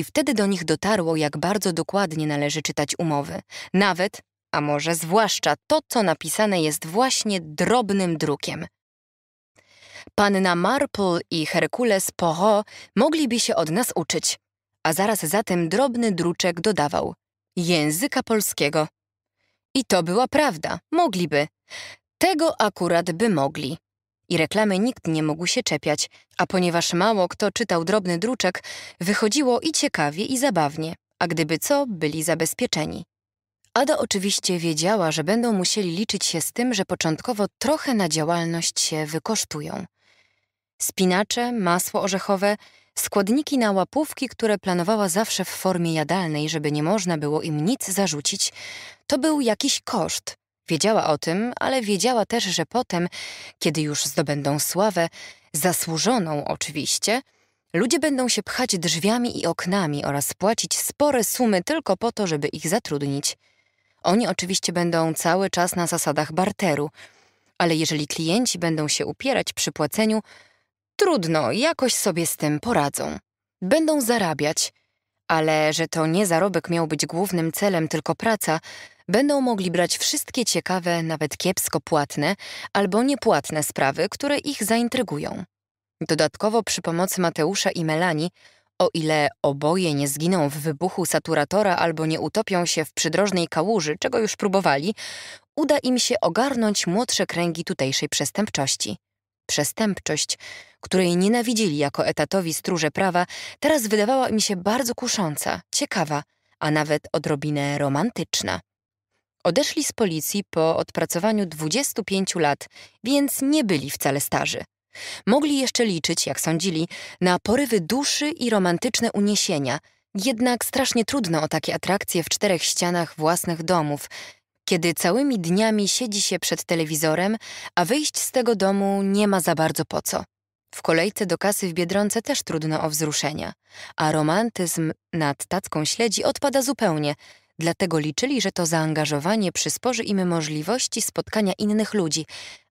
I wtedy do nich dotarło, jak bardzo dokładnie należy czytać umowy. Nawet, a może zwłaszcza to, co napisane jest właśnie drobnym drukiem. Panna Marple i Herkules Poho mogliby się od nas uczyć. A zaraz za tym drobny druczek dodawał języka polskiego. I to była prawda, mogliby. Tego akurat by mogli i reklamy nikt nie mógł się czepiać, a ponieważ mało kto czytał drobny druczek, wychodziło i ciekawie, i zabawnie, a gdyby co, byli zabezpieczeni. Ada oczywiście wiedziała, że będą musieli liczyć się z tym, że początkowo trochę na działalność się wykosztują. Spinacze, masło orzechowe, składniki na łapówki, które planowała zawsze w formie jadalnej, żeby nie można było im nic zarzucić, to był jakiś koszt, Wiedziała o tym, ale wiedziała też, że potem, kiedy już zdobędą sławę, zasłużoną oczywiście, ludzie będą się pchać drzwiami i oknami oraz płacić spore sumy tylko po to, żeby ich zatrudnić. Oni oczywiście będą cały czas na zasadach barteru, ale jeżeli klienci będą się upierać przy płaceniu, trudno, jakoś sobie z tym poradzą. Będą zarabiać, ale że to nie zarobek miał być głównym celem, tylko praca, będą mogli brać wszystkie ciekawe, nawet kiepsko płatne albo niepłatne sprawy, które ich zaintrygują. Dodatkowo przy pomocy Mateusza i Melani, o ile oboje nie zginą w wybuchu saturatora albo nie utopią się w przydrożnej kałuży, czego już próbowali, uda im się ogarnąć młodsze kręgi tutejszej przestępczości. Przestępczość, której nienawidzili jako etatowi stróże prawa, teraz wydawała im się bardzo kusząca, ciekawa, a nawet odrobinę romantyczna. Odeszli z policji po odpracowaniu 25 lat, więc nie byli wcale starzy. Mogli jeszcze liczyć, jak sądzili, na porywy duszy i romantyczne uniesienia, jednak strasznie trudno o takie atrakcje w czterech ścianach własnych domów, kiedy całymi dniami siedzi się przed telewizorem, a wyjść z tego domu nie ma za bardzo po co. W kolejce do kasy w Biedronce też trudno o wzruszenia, a romantyzm nad tacką śledzi odpada zupełnie, dlatego liczyli, że to zaangażowanie przysporzy im możliwości spotkania innych ludzi,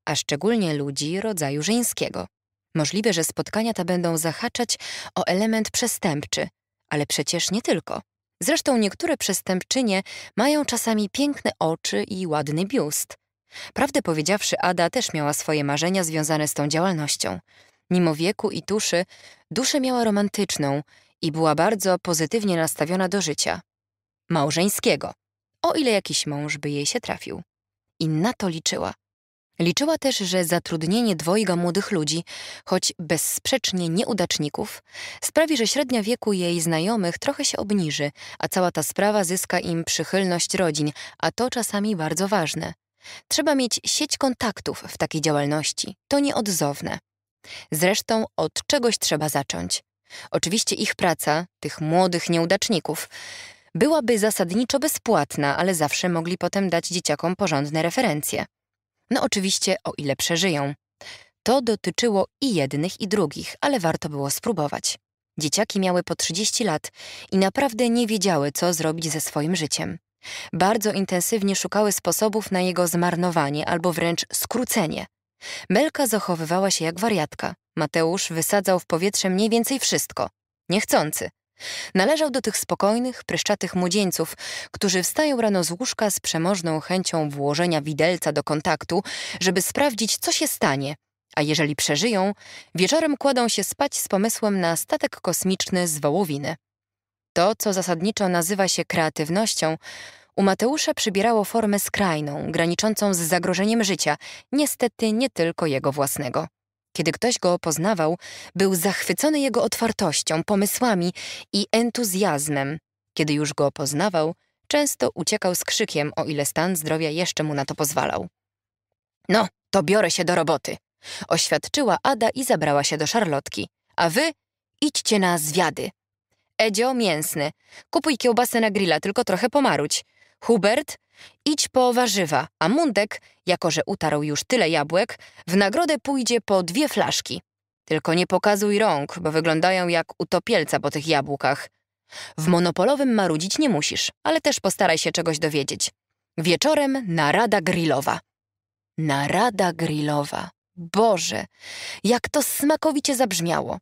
a szczególnie ludzi rodzaju żeńskiego. Możliwe, że spotkania te będą zahaczać o element przestępczy, ale przecież nie tylko. Zresztą niektóre przestępczynie mają czasami piękne oczy i ładny biust. Prawdę powiedziawszy, Ada też miała swoje marzenia związane z tą działalnością. Mimo wieku i tuszy, duszę miała romantyczną i była bardzo pozytywnie nastawiona do życia małżeńskiego, o ile jakiś mąż by jej się trafił. I na to liczyła. Liczyła też, że zatrudnienie dwojga młodych ludzi, choć bezsprzecznie nieudaczników, sprawi, że średnia wieku jej znajomych trochę się obniży, a cała ta sprawa zyska im przychylność rodzin, a to czasami bardzo ważne. Trzeba mieć sieć kontaktów w takiej działalności. To nieodzowne. Zresztą od czegoś trzeba zacząć. Oczywiście ich praca, tych młodych nieudaczników, byłaby zasadniczo bezpłatna, ale zawsze mogli potem dać dzieciakom porządne referencje. No oczywiście, o ile przeżyją. To dotyczyło i jednych, i drugich, ale warto było spróbować. Dzieciaki miały po 30 lat i naprawdę nie wiedziały, co zrobić ze swoim życiem. Bardzo intensywnie szukały sposobów na jego zmarnowanie albo wręcz skrócenie. Melka zachowywała się jak wariatka. Mateusz wysadzał w powietrze mniej więcej wszystko. Niechcący. Należał do tych spokojnych, pryszczatych młodzieńców, którzy wstają rano z łóżka z przemożną chęcią włożenia widelca do kontaktu, żeby sprawdzić, co się stanie, a jeżeli przeżyją, wieczorem kładą się spać z pomysłem na statek kosmiczny z wołowiny. To, co zasadniczo nazywa się kreatywnością, u Mateusza przybierało formę skrajną, graniczącą z zagrożeniem życia, niestety nie tylko jego własnego. Kiedy ktoś go poznawał, był zachwycony jego otwartością, pomysłami i entuzjazmem. Kiedy już go poznawał, często uciekał z krzykiem, o ile stan zdrowia jeszcze mu na to pozwalał. No, to biorę się do roboty, oświadczyła Ada i zabrała się do szarlotki. A wy idźcie na zwiady. Edzio mięsny. Kupuj kiełbasę na grilla, tylko trochę pomaruć. Hubert, Idź po warzywa, a Mundek, jako że utarł już tyle jabłek, w nagrodę pójdzie po dwie flaszki. Tylko nie pokazuj rąk, bo wyglądają jak utopielca po tych jabłkach. W monopolowym marudzić nie musisz, ale też postaraj się czegoś dowiedzieć. Wieczorem narada grillowa. Narada grillowa. Boże, jak to smakowicie zabrzmiało.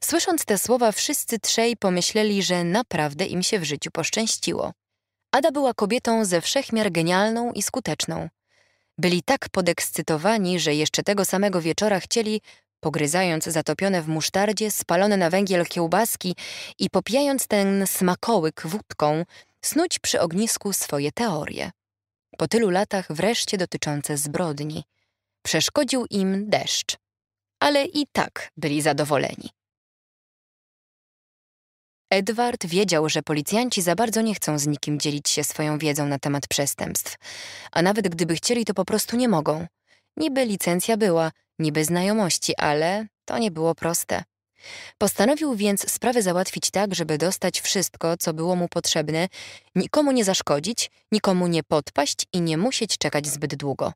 Słysząc te słowa, wszyscy trzej pomyśleli, że naprawdę im się w życiu poszczęściło. Ada była kobietą ze wszechmiar genialną i skuteczną. Byli tak podekscytowani, że jeszcze tego samego wieczora chcieli, pogryzając zatopione w musztardzie, spalone na węgiel kiełbaski i popijając ten smakołyk wódką, snuć przy ognisku swoje teorie. Po tylu latach wreszcie dotyczące zbrodni. Przeszkodził im deszcz. Ale i tak byli zadowoleni. Edward wiedział, że policjanci za bardzo nie chcą z nikim dzielić się swoją wiedzą na temat przestępstw, a nawet gdyby chcieli, to po prostu nie mogą. Niby licencja była, niby znajomości, ale to nie było proste. Postanowił więc sprawę załatwić tak, żeby dostać wszystko, co było mu potrzebne, nikomu nie zaszkodzić, nikomu nie podpaść i nie musieć czekać zbyt długo.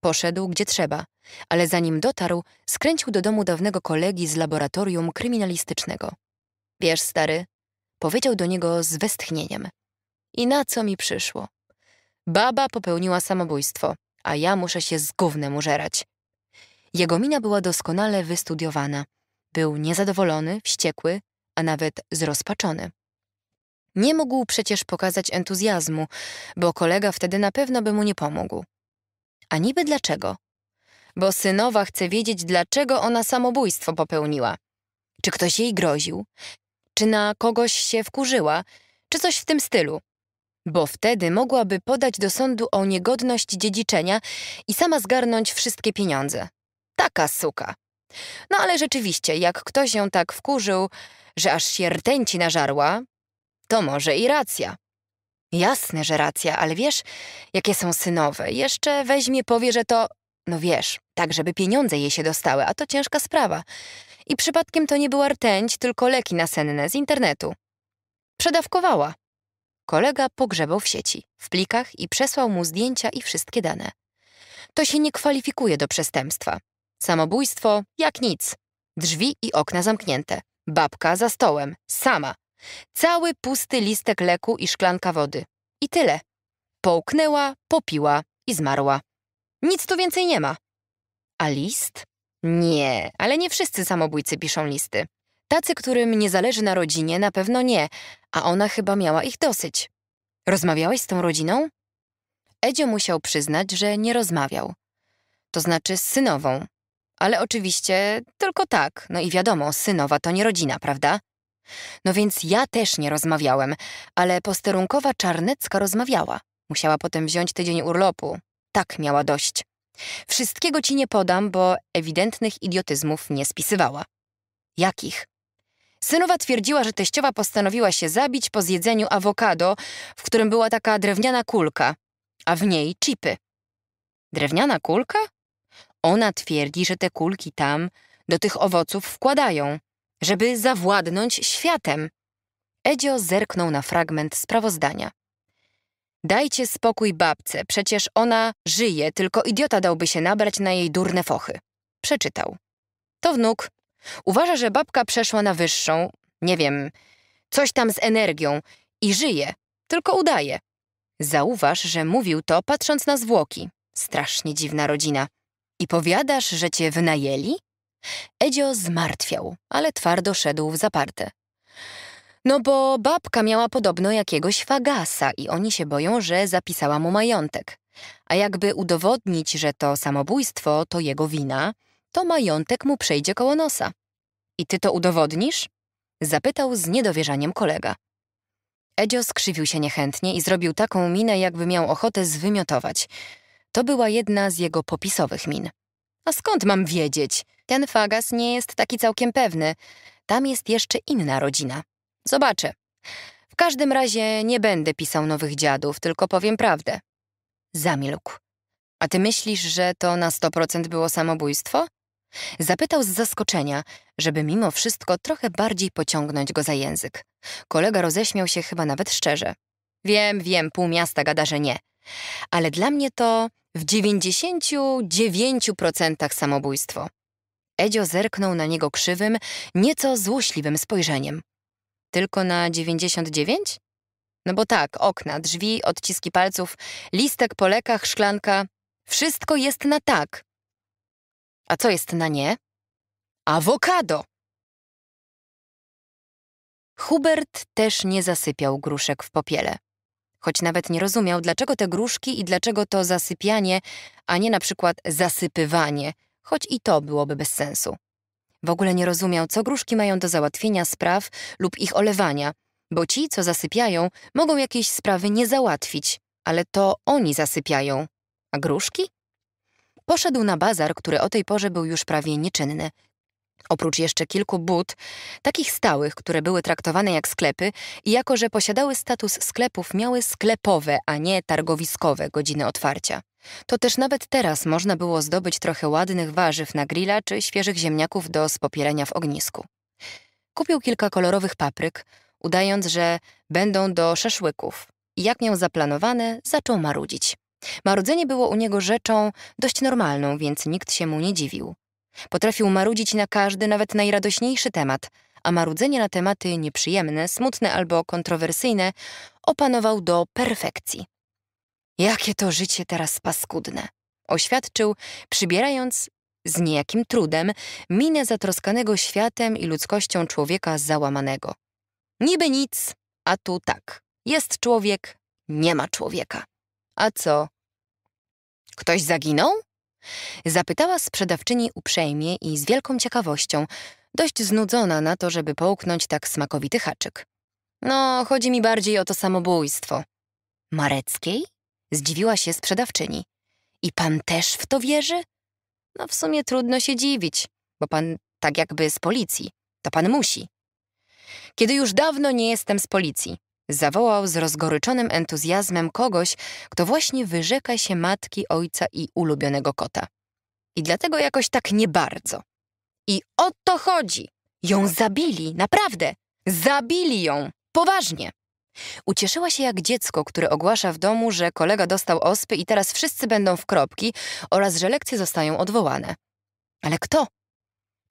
Poszedł gdzie trzeba, ale zanim dotarł, skręcił do domu dawnego kolegi z laboratorium kryminalistycznego. Wiesz, stary, powiedział do niego z westchnieniem. I na co mi przyszło? Baba popełniła samobójstwo, a ja muszę się z gównem użerać. Jego mina była doskonale wystudiowana. Był niezadowolony, wściekły, a nawet zrozpaczony. Nie mógł przecież pokazać entuzjazmu, bo kolega wtedy na pewno by mu nie pomógł. A niby dlaczego? Bo synowa chce wiedzieć, dlaczego ona samobójstwo popełniła. Czy ktoś jej groził? czy na kogoś się wkurzyła, czy coś w tym stylu. Bo wtedy mogłaby podać do sądu o niegodność dziedziczenia i sama zgarnąć wszystkie pieniądze. Taka suka. No ale rzeczywiście, jak ktoś ją tak wkurzył, że aż się rtęci nażarła, to może i racja. Jasne, że racja, ale wiesz, jakie są synowe. Jeszcze weźmie, powie, że to, no wiesz, tak żeby pieniądze jej się dostały, a to ciężka sprawa. I przypadkiem to nie była rtęć, tylko leki nasenne z internetu. Przedawkowała. Kolega pogrzebał w sieci, w plikach i przesłał mu zdjęcia i wszystkie dane. To się nie kwalifikuje do przestępstwa. Samobójstwo jak nic. Drzwi i okna zamknięte. Babka za stołem, sama. Cały pusty listek leku i szklanka wody. I tyle. Połknęła, popiła i zmarła. Nic tu więcej nie ma. A list? Nie, ale nie wszyscy samobójcy piszą listy. Tacy, którym nie zależy na rodzinie, na pewno nie, a ona chyba miała ich dosyć. Rozmawiałeś z tą rodziną? Edzio musiał przyznać, że nie rozmawiał. To znaczy z synową. Ale oczywiście tylko tak, no i wiadomo, synowa to nie rodzina, prawda? No więc ja też nie rozmawiałem, ale posterunkowa Czarnecka rozmawiała. Musiała potem wziąć tydzień urlopu. Tak miała dość. Wszystkiego ci nie podam, bo ewidentnych idiotyzmów nie spisywała. Jakich? Synowa twierdziła, że teściowa postanowiła się zabić po zjedzeniu awokado, w którym była taka drewniana kulka, a w niej chipy. Drewniana kulka? Ona twierdzi, że te kulki tam do tych owoców wkładają, żeby zawładnąć światem. Edzio zerknął na fragment sprawozdania. Dajcie spokój babce, przecież ona żyje, tylko idiota dałby się nabrać na jej durne fochy. Przeczytał. To wnuk. Uważa, że babka przeszła na wyższą, nie wiem, coś tam z energią i żyje, tylko udaje. Zauważ, że mówił to patrząc na zwłoki. Strasznie dziwna rodzina. I powiadasz, że cię wynajęli? Edzio zmartwiał, ale twardo szedł w zaparte. No bo babka miała podobno jakiegoś fagasa i oni się boją, że zapisała mu majątek. A jakby udowodnić, że to samobójstwo to jego wina, to majątek mu przejdzie koło nosa. I ty to udowodnisz? Zapytał z niedowierzaniem kolega. Edzio skrzywił się niechętnie i zrobił taką minę, jakby miał ochotę zwymiotować. To była jedna z jego popisowych min. A skąd mam wiedzieć? Ten fagas nie jest taki całkiem pewny. Tam jest jeszcze inna rodzina. Zobaczę. W każdym razie nie będę pisał nowych dziadów, tylko powiem prawdę. Zamilkł. A ty myślisz, że to na 100% było samobójstwo? Zapytał z zaskoczenia, żeby mimo wszystko trochę bardziej pociągnąć go za język. Kolega roześmiał się chyba nawet szczerze. Wiem, wiem, pół miasta gada, że nie. Ale dla mnie to w 99% samobójstwo. Edzio zerknął na niego krzywym, nieco złośliwym spojrzeniem. Tylko na 99? No bo tak, okna, drzwi, odciski palców, listek po lekach, szklanka. Wszystko jest na tak. A co jest na nie? Awokado! Hubert też nie zasypiał gruszek w popiele. Choć nawet nie rozumiał, dlaczego te gruszki i dlaczego to zasypianie, a nie na przykład zasypywanie, choć i to byłoby bez sensu. W ogóle nie rozumiał, co gruszki mają do załatwienia spraw lub ich olewania, bo ci, co zasypiają, mogą jakieś sprawy nie załatwić, ale to oni zasypiają. A gruszki? Poszedł na bazar, który o tej porze był już prawie nieczynny. Oprócz jeszcze kilku but, takich stałych, które były traktowane jak sklepy i jako, że posiadały status sklepów, miały sklepowe, a nie targowiskowe godziny otwarcia. To też nawet teraz można było zdobyć trochę ładnych warzyw na grilla czy świeżych ziemniaków do spopierania w ognisku. Kupił kilka kolorowych papryk, udając, że będą do szaszłyków. I jak miał zaplanowane, zaczął marudzić. Marudzenie było u niego rzeczą dość normalną, więc nikt się mu nie dziwił. Potrafił marudzić na każdy, nawet najradośniejszy temat, a marudzenie na tematy nieprzyjemne, smutne albo kontrowersyjne opanował do perfekcji. Jakie to życie teraz paskudne, oświadczył, przybierając z niejakim trudem minę zatroskanego światem i ludzkością człowieka załamanego. Niby nic, a tu tak. Jest człowiek, nie ma człowieka. A co? Ktoś zaginął? Zapytała sprzedawczyni uprzejmie i z wielką ciekawością, dość znudzona na to, żeby połknąć tak smakowity haczyk. No, chodzi mi bardziej o to samobójstwo. Mareckiej? Zdziwiła się sprzedawczyni. I pan też w to wierzy? No w sumie trudno się dziwić, bo pan tak jakby z policji. To pan musi. Kiedy już dawno nie jestem z policji, zawołał z rozgoryczonym entuzjazmem kogoś, kto właśnie wyrzeka się matki, ojca i ulubionego kota. I dlatego jakoś tak nie bardzo. I o to chodzi! Ją zabili, naprawdę! Zabili ją! Poważnie! Ucieszyła się jak dziecko, które ogłasza w domu, że kolega dostał ospy i teraz wszyscy będą w kropki oraz że lekcje zostają odwołane. Ale kto?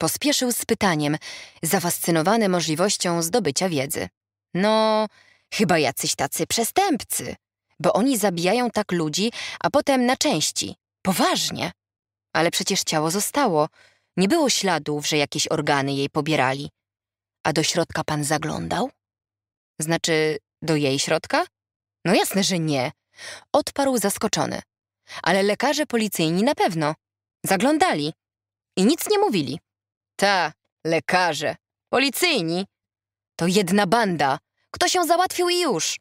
Pospieszył z pytaniem, zafascynowany możliwością zdobycia wiedzy. No, chyba jacyś tacy przestępcy, bo oni zabijają tak ludzi, a potem na części. Poważnie. Ale przecież ciało zostało. Nie było śladów, że jakieś organy jej pobierali. A do środka pan zaglądał? Znaczy, do jej środka? No jasne, że nie. Odparł zaskoczony. Ale lekarze policyjni na pewno. Zaglądali. I nic nie mówili. Ta, lekarze. Policyjni. To jedna banda. Kto się załatwił i już.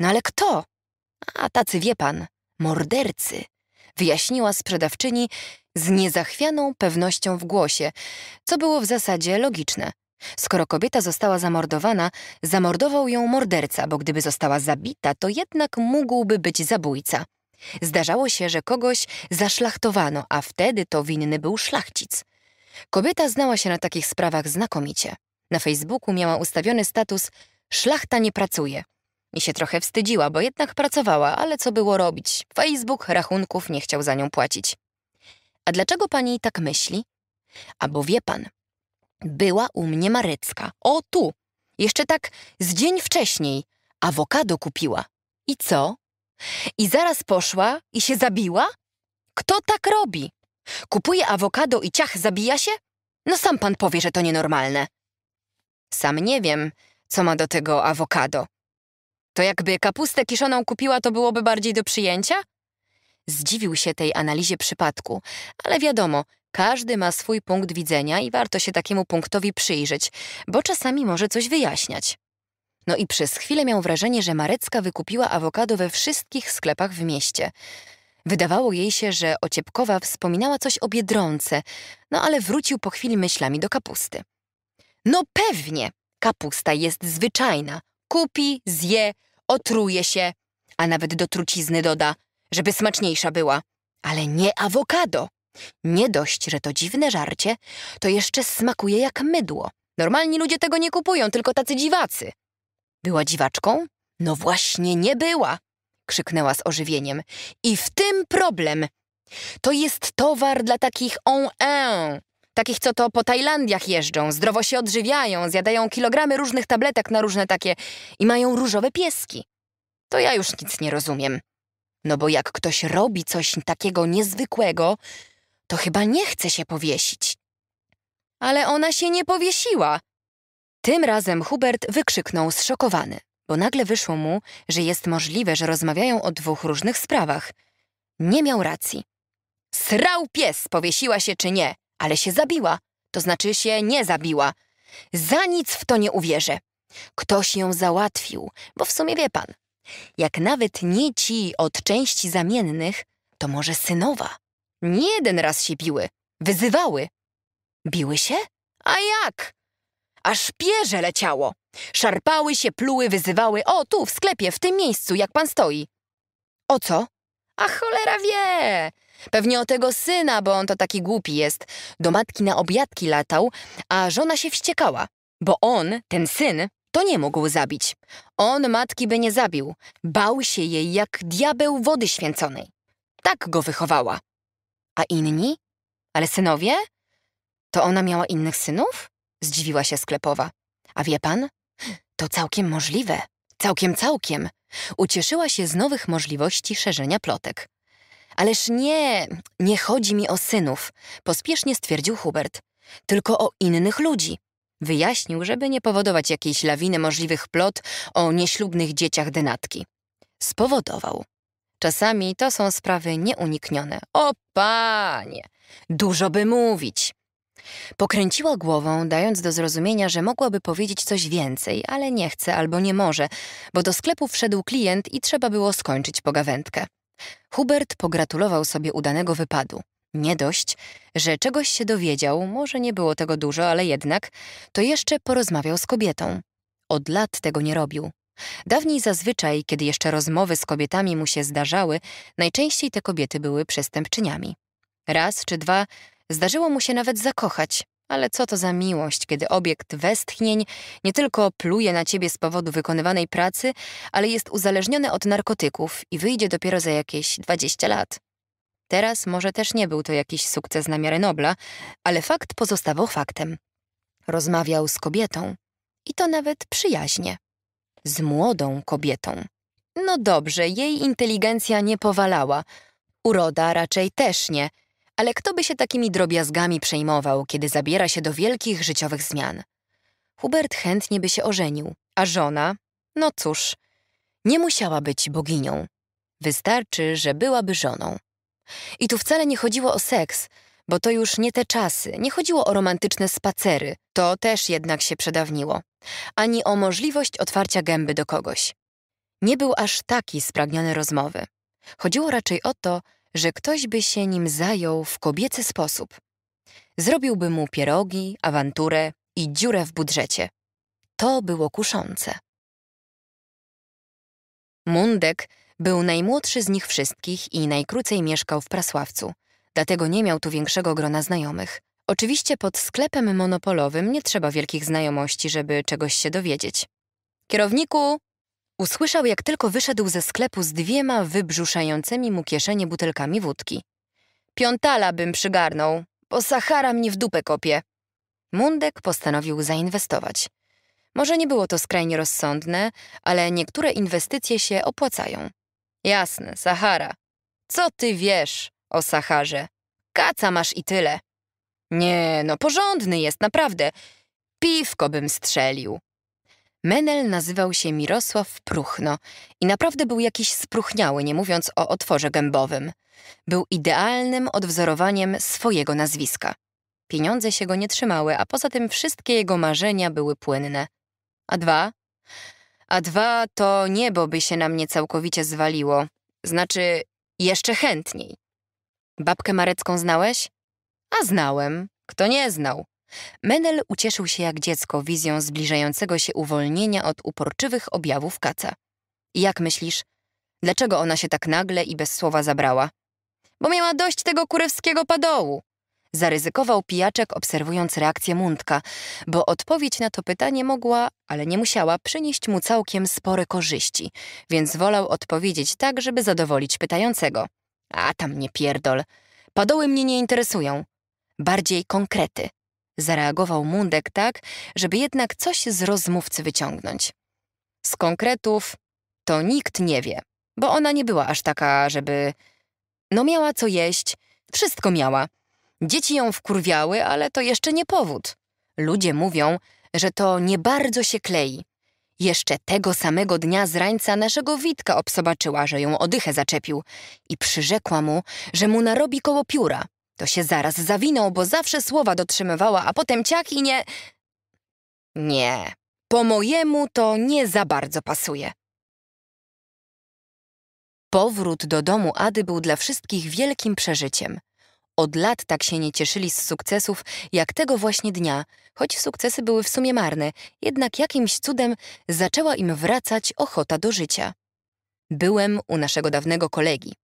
No ale kto? A tacy wie pan. Mordercy. Wyjaśniła sprzedawczyni z niezachwianą pewnością w głosie, co było w zasadzie logiczne. Skoro kobieta została zamordowana, zamordował ją morderca, bo gdyby została zabita, to jednak mógłby być zabójca. Zdarzało się, że kogoś zaszlachtowano, a wtedy to winny był szlachcic. Kobieta znała się na takich sprawach znakomicie. Na Facebooku miała ustawiony status Szlachta nie pracuje. Mi się trochę wstydziła, bo jednak pracowała, ale co było robić? Facebook rachunków nie chciał za nią płacić. A dlaczego pani tak myśli? A bo wie pan, była u mnie Marycka. O tu! Jeszcze tak z dzień wcześniej. Awokado kupiła. I co? I zaraz poszła i się zabiła? Kto tak robi? Kupuje awokado i ciach zabija się? No sam pan powie, że to nienormalne. Sam nie wiem, co ma do tego awokado. To jakby kapustę kiszoną kupiła, to byłoby bardziej do przyjęcia? Zdziwił się tej analizie przypadku, ale wiadomo, każdy ma swój punkt widzenia i warto się takiemu punktowi przyjrzeć, bo czasami może coś wyjaśniać. No i przez chwilę miał wrażenie, że Marecka wykupiła awokado we wszystkich sklepach w mieście. Wydawało jej się, że Ociepkowa wspominała coś o Biedronce, no ale wrócił po chwili myślami do kapusty. No pewnie, kapusta jest zwyczajna. Kupi, zje, otruje się, a nawet do trucizny doda, żeby smaczniejsza była. Ale nie awokado. Nie dość, że to dziwne żarcie, to jeszcze smakuje jak mydło. Normalni ludzie tego nie kupują, tylko tacy dziwacy. Była dziwaczką? No właśnie nie była! krzyknęła z ożywieniem. I w tym problem! To jest towar dla takich on-en, takich co to po Tajlandiach jeżdżą, zdrowo się odżywiają, zjadają kilogramy różnych tabletek na różne takie i mają różowe pieski. To ja już nic nie rozumiem. No bo jak ktoś robi coś takiego niezwykłego, to chyba nie chce się powiesić. Ale ona się nie powiesiła. Tym razem Hubert wykrzyknął zszokowany, bo nagle wyszło mu, że jest możliwe, że rozmawiają o dwóch różnych sprawach. Nie miał racji. Srał pies, powiesiła się czy nie, ale się zabiła. To znaczy się nie zabiła. Za nic w to nie uwierzę. Ktoś ją załatwił, bo w sumie wie pan, jak nawet nie ci od części zamiennych, to może synowa. Nie jeden raz się biły. Wyzywały. Biły się? A jak? Aż pierze leciało. Szarpały się, pluły, wyzywały. O, tu, w sklepie, w tym miejscu, jak pan stoi. O co? A cholera wie! Pewnie o tego syna, bo on to taki głupi jest. Do matki na obiadki latał, a żona się wściekała, bo on, ten syn, to nie mógł zabić. On matki by nie zabił. Bał się jej jak diabeł wody święconej. Tak go wychowała. A inni? Ale synowie? To ona miała innych synów? Zdziwiła się sklepowa. A wie pan? To całkiem możliwe. Całkiem, całkiem. Ucieszyła się z nowych możliwości szerzenia plotek. Ależ nie, nie chodzi mi o synów, pospiesznie stwierdził Hubert. Tylko o innych ludzi. Wyjaśnił, żeby nie powodować jakiejś lawiny możliwych plot o nieślubnych dzieciach denatki. Spowodował. Czasami to są sprawy nieuniknione. O panie! Dużo by mówić! Pokręciła głową, dając do zrozumienia, że mogłaby powiedzieć coś więcej, ale nie chce albo nie może, bo do sklepu wszedł klient i trzeba było skończyć pogawędkę. Hubert pogratulował sobie udanego wypadu. Nie dość, że czegoś się dowiedział, może nie było tego dużo, ale jednak, to jeszcze porozmawiał z kobietą. Od lat tego nie robił. Dawniej zazwyczaj, kiedy jeszcze rozmowy z kobietami mu się zdarzały, najczęściej te kobiety były przestępczyniami. Raz czy dwa zdarzyło mu się nawet zakochać, ale co to za miłość, kiedy obiekt westchnień nie tylko pluje na ciebie z powodu wykonywanej pracy, ale jest uzależniony od narkotyków i wyjdzie dopiero za jakieś 20 lat. Teraz może też nie był to jakiś sukces na miarę Nobla, ale fakt pozostawał faktem. Rozmawiał z kobietą i to nawet przyjaźnie z młodą kobietą. No dobrze, jej inteligencja nie powalała, uroda raczej też nie, ale kto by się takimi drobiazgami przejmował, kiedy zabiera się do wielkich życiowych zmian? Hubert chętnie by się ożenił, a żona, no cóż, nie musiała być boginią. Wystarczy, że byłaby żoną. I tu wcale nie chodziło o seks, bo to już nie te czasy, nie chodziło o romantyczne spacery, to też jednak się przedawniło, ani o możliwość otwarcia gęby do kogoś. Nie był aż taki spragniony rozmowy. Chodziło raczej o to, że ktoś by się nim zajął w kobiecy sposób. Zrobiłby mu pierogi, awanturę i dziurę w budżecie. To było kuszące. Mundek był najmłodszy z nich wszystkich i najkrócej mieszkał w Prasławcu, dlatego nie miał tu większego grona znajomych. Oczywiście pod sklepem monopolowym nie trzeba wielkich znajomości, żeby czegoś się dowiedzieć. Kierowniku! Usłyszał, jak tylko wyszedł ze sklepu z dwiema wybrzuszającymi mu kieszenie butelkami wódki. Piątala bym przygarnął, bo Sahara mnie w dupę kopie. Mundek postanowił zainwestować. Może nie było to skrajnie rozsądne, ale niektóre inwestycje się opłacają. Jasne, Sahara. Co ty wiesz? o Saharze. Kaca masz i tyle. Nie, no porządny jest, naprawdę. Piwko bym strzelił. Menel nazywał się Mirosław Pruchno i naprawdę był jakiś spruchniały, nie mówiąc o otworze gębowym. Był idealnym odwzorowaniem swojego nazwiska. Pieniądze się go nie trzymały, a poza tym wszystkie jego marzenia były płynne. A dwa? A dwa to niebo by się na mnie całkowicie zwaliło. Znaczy, jeszcze chętniej. Babkę Marecką znałeś? A znałem. Kto nie znał? Menel ucieszył się jak dziecko wizją zbliżającego się uwolnienia od uporczywych objawów kaca. Jak myślisz, dlaczego ona się tak nagle i bez słowa zabrała? Bo miała dość tego kurewskiego padołu. Zaryzykował pijaczek, obserwując reakcję Mundka, bo odpowiedź na to pytanie mogła, ale nie musiała, przynieść mu całkiem spore korzyści, więc wolał odpowiedzieć tak, żeby zadowolić pytającego. A tam nie pierdol. Padoły mnie nie interesują. Bardziej konkrety. Zareagował Mundek tak, żeby jednak coś z rozmówcy wyciągnąć. Z konkretów to nikt nie wie, bo ona nie była aż taka, żeby... No miała co jeść, wszystko miała. Dzieci ją wkurwiały, ale to jeszcze nie powód. Ludzie mówią, że to nie bardzo się klei. Jeszcze tego samego dnia z rańca naszego Witka obsobaczyła, że ją odychę zaczepił i przyrzekła mu, że mu narobi koło pióra. To się zaraz zawinął, bo zawsze słowa dotrzymywała, a potem ciak i nie... Nie, po mojemu to nie za bardzo pasuje. Powrót do domu Ady był dla wszystkich wielkim przeżyciem. Od lat tak się nie cieszyli z sukcesów jak tego właśnie dnia, choć sukcesy były w sumie marne, jednak jakimś cudem zaczęła im wracać ochota do życia. Byłem u naszego dawnego kolegi.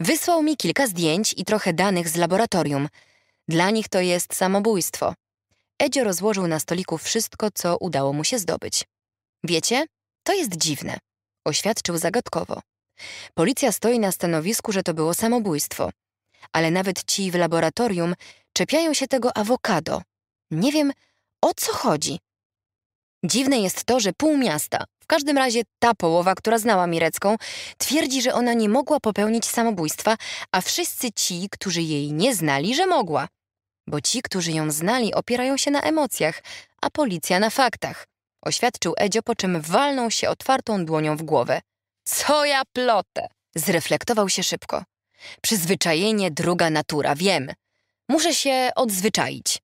Wysłał mi kilka zdjęć i trochę danych z laboratorium. Dla nich to jest samobójstwo. Edzio rozłożył na stoliku wszystko, co udało mu się zdobyć. Wiecie, to jest dziwne, oświadczył zagadkowo. Policja stoi na stanowisku, że to było samobójstwo ale nawet ci w laboratorium czepiają się tego awokado. Nie wiem, o co chodzi. Dziwne jest to, że pół miasta, w każdym razie ta połowa, która znała Mirecką, twierdzi, że ona nie mogła popełnić samobójstwa, a wszyscy ci, którzy jej nie znali, że mogła. Bo ci, którzy ją znali, opierają się na emocjach, a policja na faktach. Oświadczył Edzio, po czym walnął się otwartą dłonią w głowę. Co ja plotę! Zreflektował się szybko. Przyzwyczajenie druga natura, wiem. Muszę się odzwyczaić.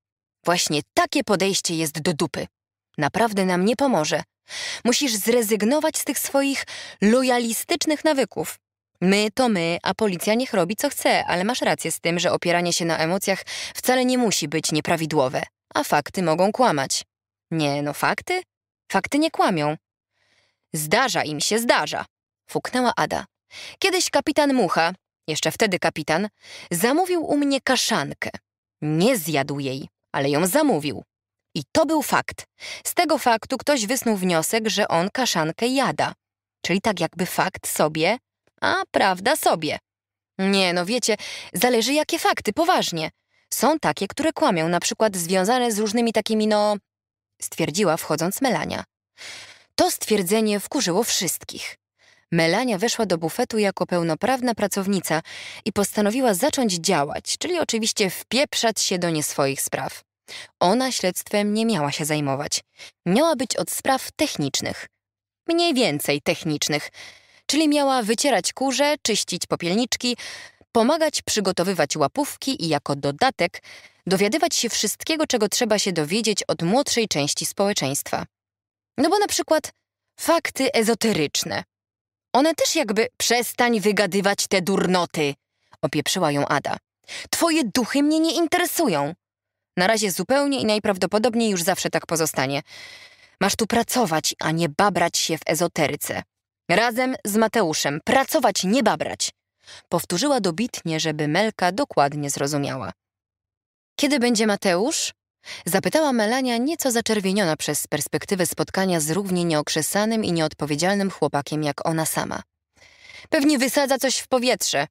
Właśnie takie podejście jest do dupy. Naprawdę nam nie pomoże. Musisz zrezygnować z tych swoich lojalistycznych nawyków. My to my, a policja niech robi co chce, ale masz rację z tym, że opieranie się na emocjach wcale nie musi być nieprawidłowe, a fakty mogą kłamać. Nie, no fakty? Fakty nie kłamią. Zdarza im się, zdarza, fuknęła Ada. Kiedyś kapitan Mucha, jeszcze wtedy kapitan, zamówił u mnie kaszankę. Nie zjadł jej, ale ją zamówił. I to był fakt. Z tego faktu ktoś wysnuł wniosek, że on kaszankę jada. Czyli tak jakby fakt sobie, a prawda sobie. Nie, no wiecie, zależy jakie fakty, poważnie. Są takie, które kłamią, na przykład związane z różnymi takimi, no... Stwierdziła wchodząc Melania. To stwierdzenie wkurzyło wszystkich. Melania weszła do bufetu jako pełnoprawna pracownica i postanowiła zacząć działać, czyli oczywiście wpieprzać się do nieswoich spraw. Ona śledztwem nie miała się zajmować. Miała być od spraw technicznych. Mniej więcej technicznych. Czyli miała wycierać kurze, czyścić popielniczki, pomagać przygotowywać łapówki i jako dodatek dowiadywać się wszystkiego, czego trzeba się dowiedzieć od młodszej części społeczeństwa. No bo na przykład fakty ezoteryczne. One też jakby przestań wygadywać te durnoty, opieprzyła ją Ada. Twoje duchy mnie nie interesują. Na razie zupełnie i najprawdopodobniej już zawsze tak pozostanie. Masz tu pracować, a nie babrać się w ezoteryce. Razem z Mateuszem. Pracować, nie babrać. Powtórzyła dobitnie, żeby Melka dokładnie zrozumiała. Kiedy będzie Mateusz? Zapytała Melania nieco zaczerwieniona przez perspektywę spotkania z równie nieokrzesanym i nieodpowiedzialnym chłopakiem jak ona sama. Pewnie wysadza coś w powietrze.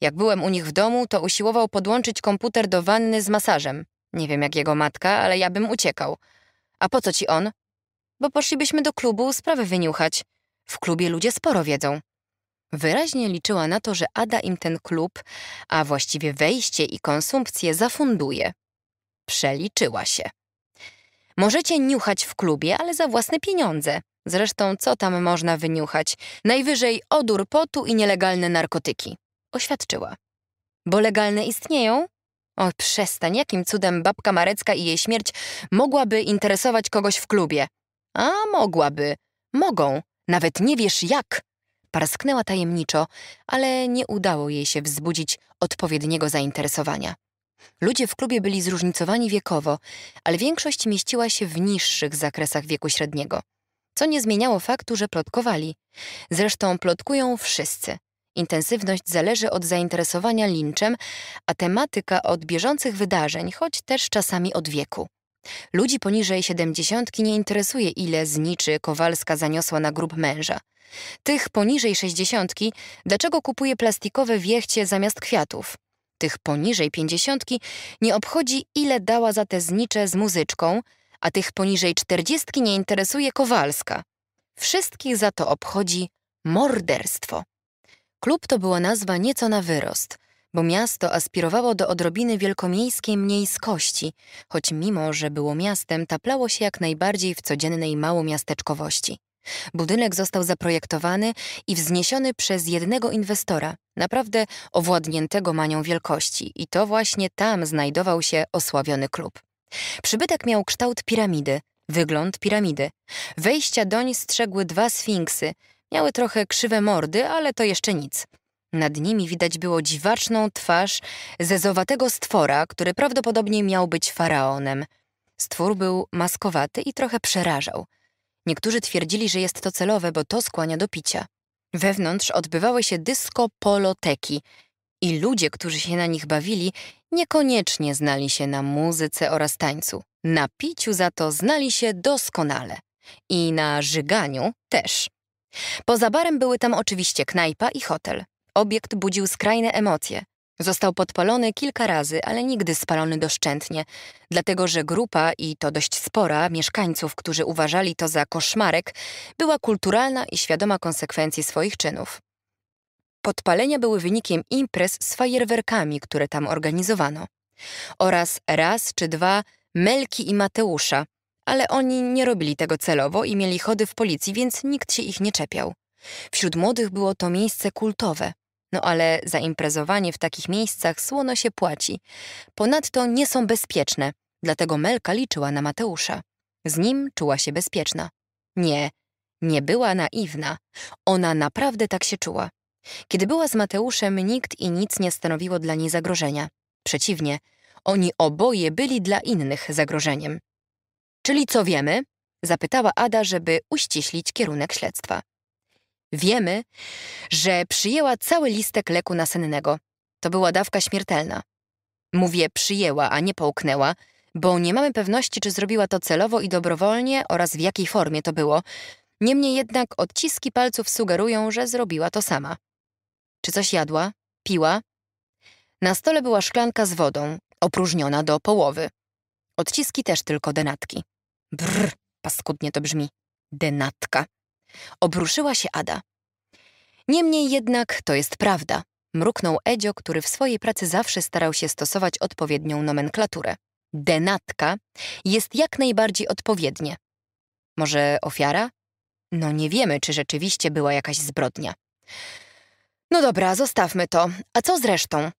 Jak byłem u nich w domu, to usiłował podłączyć komputer do wanny z masażem. Nie wiem jak jego matka, ale ja bym uciekał. A po co ci on? Bo poszlibyśmy do klubu sprawy wyniuchać. W klubie ludzie sporo wiedzą. Wyraźnie liczyła na to, że Ada im ten klub, a właściwie wejście i konsumpcję zafunduje. Przeliczyła się. Możecie niuchać w klubie, ale za własne pieniądze. Zresztą co tam można wyniuchać? Najwyżej odór potu i nielegalne narkotyki. Oświadczyła. Bo legalne istnieją? O, przestań, jakim cudem babka Marecka i jej śmierć mogłaby interesować kogoś w klubie? A mogłaby. Mogą. Nawet nie wiesz jak. Parsknęła tajemniczo, ale nie udało jej się wzbudzić odpowiedniego zainteresowania. Ludzie w klubie byli zróżnicowani wiekowo, ale większość mieściła się w niższych zakresach wieku średniego, co nie zmieniało faktu, że plotkowali. Zresztą plotkują wszyscy. Intensywność zależy od zainteresowania linczem, a tematyka od bieżących wydarzeń, choć też czasami od wieku. Ludzi poniżej siedemdziesiątki nie interesuje, ile zniczy Kowalska zaniosła na grób męża. Tych poniżej sześćdziesiątki, dlaczego kupuje plastikowe wiechcie zamiast kwiatów? tych poniżej pięćdziesiątki nie obchodzi, ile dała za te znicze z muzyczką, a tych poniżej czterdziestki nie interesuje Kowalska. Wszystkich za to obchodzi morderstwo. Klub to była nazwa nieco na wyrost, bo miasto aspirowało do odrobiny wielkomiejskiej mniejskości, choć mimo, że było miastem, taplało się jak najbardziej w codziennej małomiasteczkowości. Budynek został zaprojektowany i wzniesiony przez jednego inwestora, naprawdę owładniętego manią wielkości, i to właśnie tam znajdował się osławiony klub. Przybytek miał kształt piramidy, wygląd piramidy. Wejścia doń strzegły dwa sfinksy. Miały trochę krzywe mordy, ale to jeszcze nic. Nad nimi widać było dziwaczną twarz zezowatego stwora, który prawdopodobnie miał być faraonem. Stwór był maskowaty i trochę przerażał. Niektórzy twierdzili, że jest to celowe, bo to skłania do picia. Wewnątrz odbywały się dysko-poloteki i ludzie, którzy się na nich bawili, niekoniecznie znali się na muzyce oraz tańcu. Na piciu za to znali się doskonale. I na żyganiu też. Poza barem były tam oczywiście knajpa i hotel. Obiekt budził skrajne emocje. Został podpalony kilka razy, ale nigdy spalony doszczętnie, dlatego że grupa, i to dość spora, mieszkańców, którzy uważali to za koszmarek, była kulturalna i świadoma konsekwencji swoich czynów. Podpalenia były wynikiem imprez z fajerwerkami, które tam organizowano. Oraz raz czy dwa Melki i Mateusza, ale oni nie robili tego celowo i mieli chody w policji, więc nikt się ich nie czepiał. Wśród młodych było to miejsce kultowe. No ale za imprezowanie w takich miejscach słono się płaci. Ponadto nie są bezpieczne, dlatego Melka liczyła na Mateusza. Z nim czuła się bezpieczna. Nie, nie była naiwna. Ona naprawdę tak się czuła. Kiedy była z Mateuszem, nikt i nic nie stanowiło dla niej zagrożenia. Przeciwnie, oni oboje byli dla innych zagrożeniem. Czyli co wiemy? Zapytała Ada, żeby uściślić kierunek śledztwa. Wiemy, że przyjęła cały listek leku nasennego. To była dawka śmiertelna. Mówię przyjęła, a nie połknęła, bo nie mamy pewności, czy zrobiła to celowo i dobrowolnie oraz w jakiej formie to było. Niemniej jednak odciski palców sugerują, że zrobiła to sama. Czy coś jadła? Piła? Na stole była szklanka z wodą, opróżniona do połowy. Odciski też tylko denatki. Brr, paskudnie to brzmi. Denatka. Obruszyła się Ada. Niemniej jednak to jest prawda, mruknął Edzio, który w swojej pracy zawsze starał się stosować odpowiednią nomenklaturę. Denatka jest jak najbardziej odpowiednie. Może ofiara? No nie wiemy, czy rzeczywiście była jakaś zbrodnia. No dobra, zostawmy to. A co z resztą?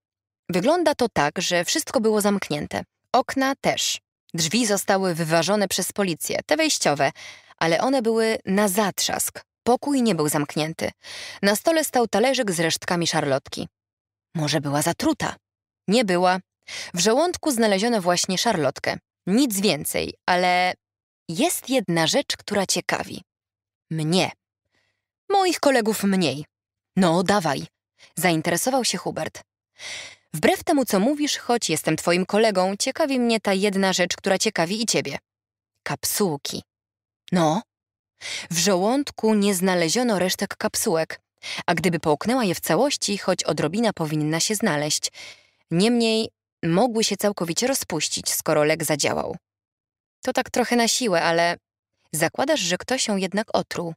Wygląda to tak, że wszystko było zamknięte. Okna też. Drzwi zostały wyważone przez policję, te wejściowe, ale one były na zatrzask. Pokój nie był zamknięty. Na stole stał talerzyk z resztkami szarlotki. Może była zatruta? Nie była. W żołądku znaleziono właśnie szarlotkę. Nic więcej, ale jest jedna rzecz, która ciekawi. Mnie. Moich kolegów mniej. No, dawaj. Zainteresował się Hubert. Wbrew temu, co mówisz, choć jestem twoim kolegą, ciekawi mnie ta jedna rzecz, która ciekawi i ciebie. Kapsułki. No. W żołądku nie znaleziono resztek kapsułek, a gdyby połknęła je w całości, choć odrobina powinna się znaleźć. Niemniej mogły się całkowicie rozpuścić, skoro lek zadziałał. To tak trochę na siłę, ale zakładasz, że ktoś ją jednak otruł.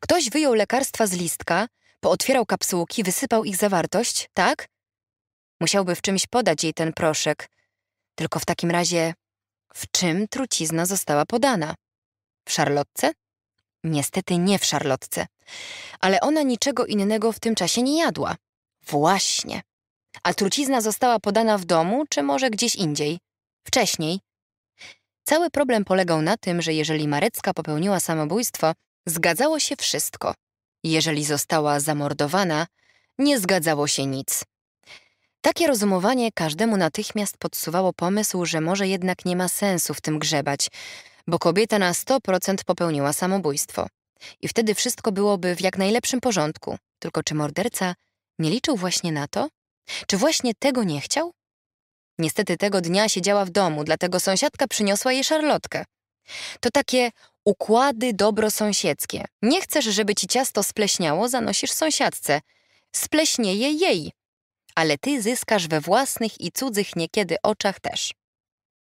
Ktoś wyjął lekarstwa z listka, pootwierał kapsułki, wysypał ich zawartość, tak? Musiałby w czymś podać jej ten proszek. Tylko w takim razie, w czym trucizna została podana? W szarlotce? Niestety nie w szarlotce. Ale ona niczego innego w tym czasie nie jadła. Właśnie. A trucizna została podana w domu, czy może gdzieś indziej? Wcześniej. Cały problem polegał na tym, że jeżeli Marecka popełniła samobójstwo, zgadzało się wszystko. Jeżeli została zamordowana, nie zgadzało się nic. Takie rozumowanie każdemu natychmiast podsuwało pomysł, że może jednak nie ma sensu w tym grzebać, bo kobieta na 100% popełniła samobójstwo. I wtedy wszystko byłoby w jak najlepszym porządku. Tylko czy morderca nie liczył właśnie na to? Czy właśnie tego nie chciał? Niestety tego dnia siedziała w domu, dlatego sąsiadka przyniosła jej szarlotkę. To takie układy dobrosąsiedzkie. Nie chcesz, żeby ci ciasto spleśniało, zanosisz sąsiadce. Spleśnieje jej. Ale ty zyskasz we własnych i cudzych niekiedy oczach też.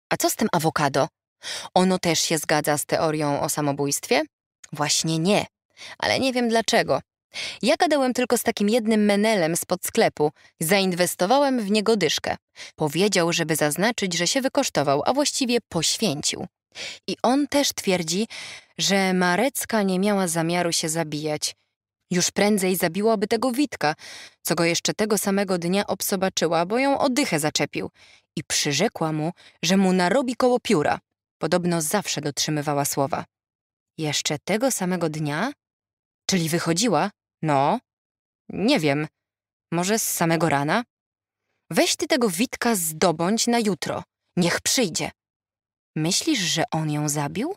A co z tym awokado? Ono też się zgadza z teorią o samobójstwie? Właśnie nie, ale nie wiem dlaczego. Ja gadałem tylko z takim jednym menelem spod sklepu. Zainwestowałem w niego dyszkę. Powiedział, żeby zaznaczyć, że się wykosztował, a właściwie poświęcił. I on też twierdzi, że Marecka nie miała zamiaru się zabijać. Już prędzej zabiłaby tego Witka, co go jeszcze tego samego dnia obsobaczyła, bo ją dychę zaczepił. I przyrzekła mu, że mu narobi koło pióra. Podobno zawsze dotrzymywała słowa. Jeszcze tego samego dnia? Czyli wychodziła? No. Nie wiem. Może z samego rana? Weź ty tego Witka zdobądź na jutro. Niech przyjdzie. Myślisz, że on ją zabił?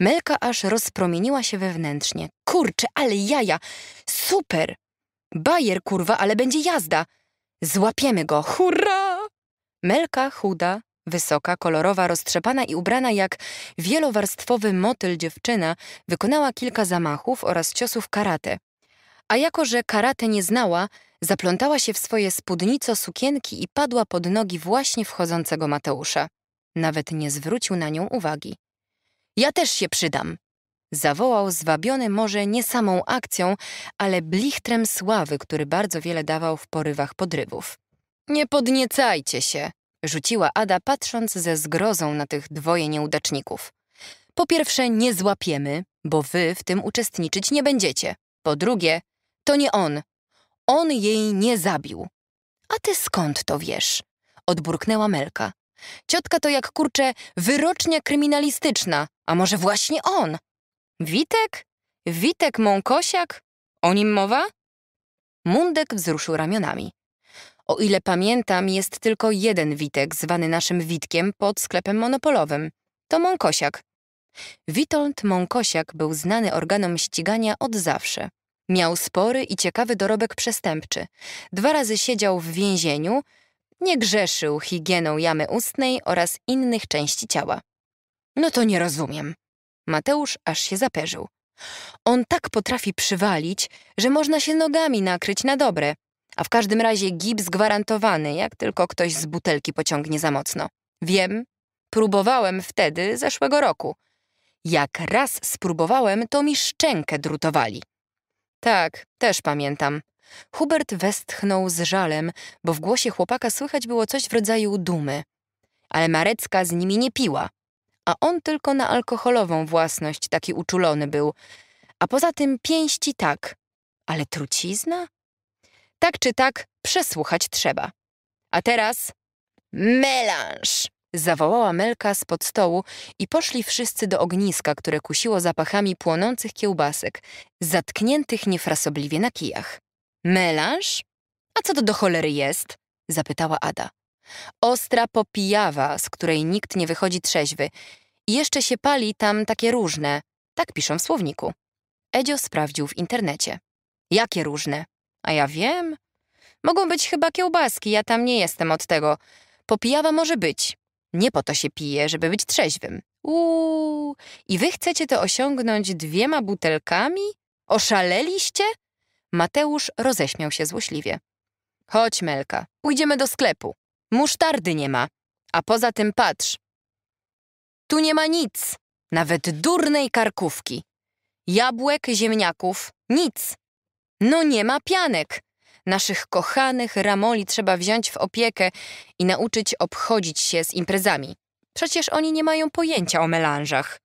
Melka aż rozpromieniła się wewnętrznie. Kurczę, ale jaja! Super! Bajer, kurwa, ale będzie jazda! Złapiemy go! Hurra! Melka chuda, Wysoka, kolorowa, roztrzepana i ubrana jak wielowarstwowy motyl dziewczyna wykonała kilka zamachów oraz ciosów karate. A jako, że karate nie znała, zaplątała się w swoje spódnico sukienki i padła pod nogi właśnie wchodzącego Mateusza. Nawet nie zwrócił na nią uwagi. Ja też się przydam! Zawołał zwabiony może nie samą akcją, ale blichtrem sławy, który bardzo wiele dawał w porywach podrywów. Nie podniecajcie się! rzuciła Ada, patrząc ze zgrozą na tych dwoje nieudaczników. Po pierwsze, nie złapiemy, bo wy w tym uczestniczyć nie będziecie. Po drugie, to nie on. On jej nie zabił. A ty skąd to wiesz? Odburknęła Melka. Ciotka to jak kurczę wyrocznia kryminalistyczna, a może właśnie on? Witek? Witek Mąkosiak? O nim mowa? Mundek wzruszył ramionami. O ile pamiętam, jest tylko jeden Witek zwany naszym Witkiem pod sklepem monopolowym. To Mąkosiak. Witold Mąkosiak był znany organom ścigania od zawsze. Miał spory i ciekawy dorobek przestępczy. Dwa razy siedział w więzieniu, nie grzeszył higieną jamy ustnej oraz innych części ciała. No to nie rozumiem. Mateusz aż się zaperzył. On tak potrafi przywalić, że można się nogami nakryć na dobre. A w każdym razie gips gwarantowany, jak tylko ktoś z butelki pociągnie za mocno. Wiem, próbowałem wtedy zeszłego roku. Jak raz spróbowałem, to mi szczękę drutowali. Tak, też pamiętam. Hubert westchnął z żalem, bo w głosie chłopaka słychać było coś w rodzaju dumy. Ale Marecka z nimi nie piła, a on tylko na alkoholową własność taki uczulony był. A poza tym pięści tak. Ale trucizna? Tak czy tak, przesłuchać trzeba. A teraz melanż! Zawołała Melka z pod stołu i poszli wszyscy do ogniska, które kusiło zapachami płonących kiełbasek, zatkniętych niefrasobliwie na kijach. Melanż? A co to do cholery jest? zapytała Ada. Ostra popijawa, z której nikt nie wychodzi trzeźwy. I jeszcze się pali tam takie różne. Tak piszą w słowniku. Edzio sprawdził w internecie. Jakie różne? A ja wiem. Mogą być chyba kiełbaski, ja tam nie jestem od tego. Popijawa może być. Nie po to się pije, żeby być trzeźwym. Uuu, i wy chcecie to osiągnąć dwiema butelkami? Oszaleliście? Mateusz roześmiał się złośliwie. Chodź, Melka, pójdziemy do sklepu. Musztardy nie ma. A poza tym patrz. Tu nie ma nic, nawet durnej karkówki. Jabłek, ziemniaków, nic. No nie ma pianek! Naszych kochanych ramoli trzeba wziąć w opiekę i nauczyć obchodzić się z imprezami. Przecież oni nie mają pojęcia o melanżach.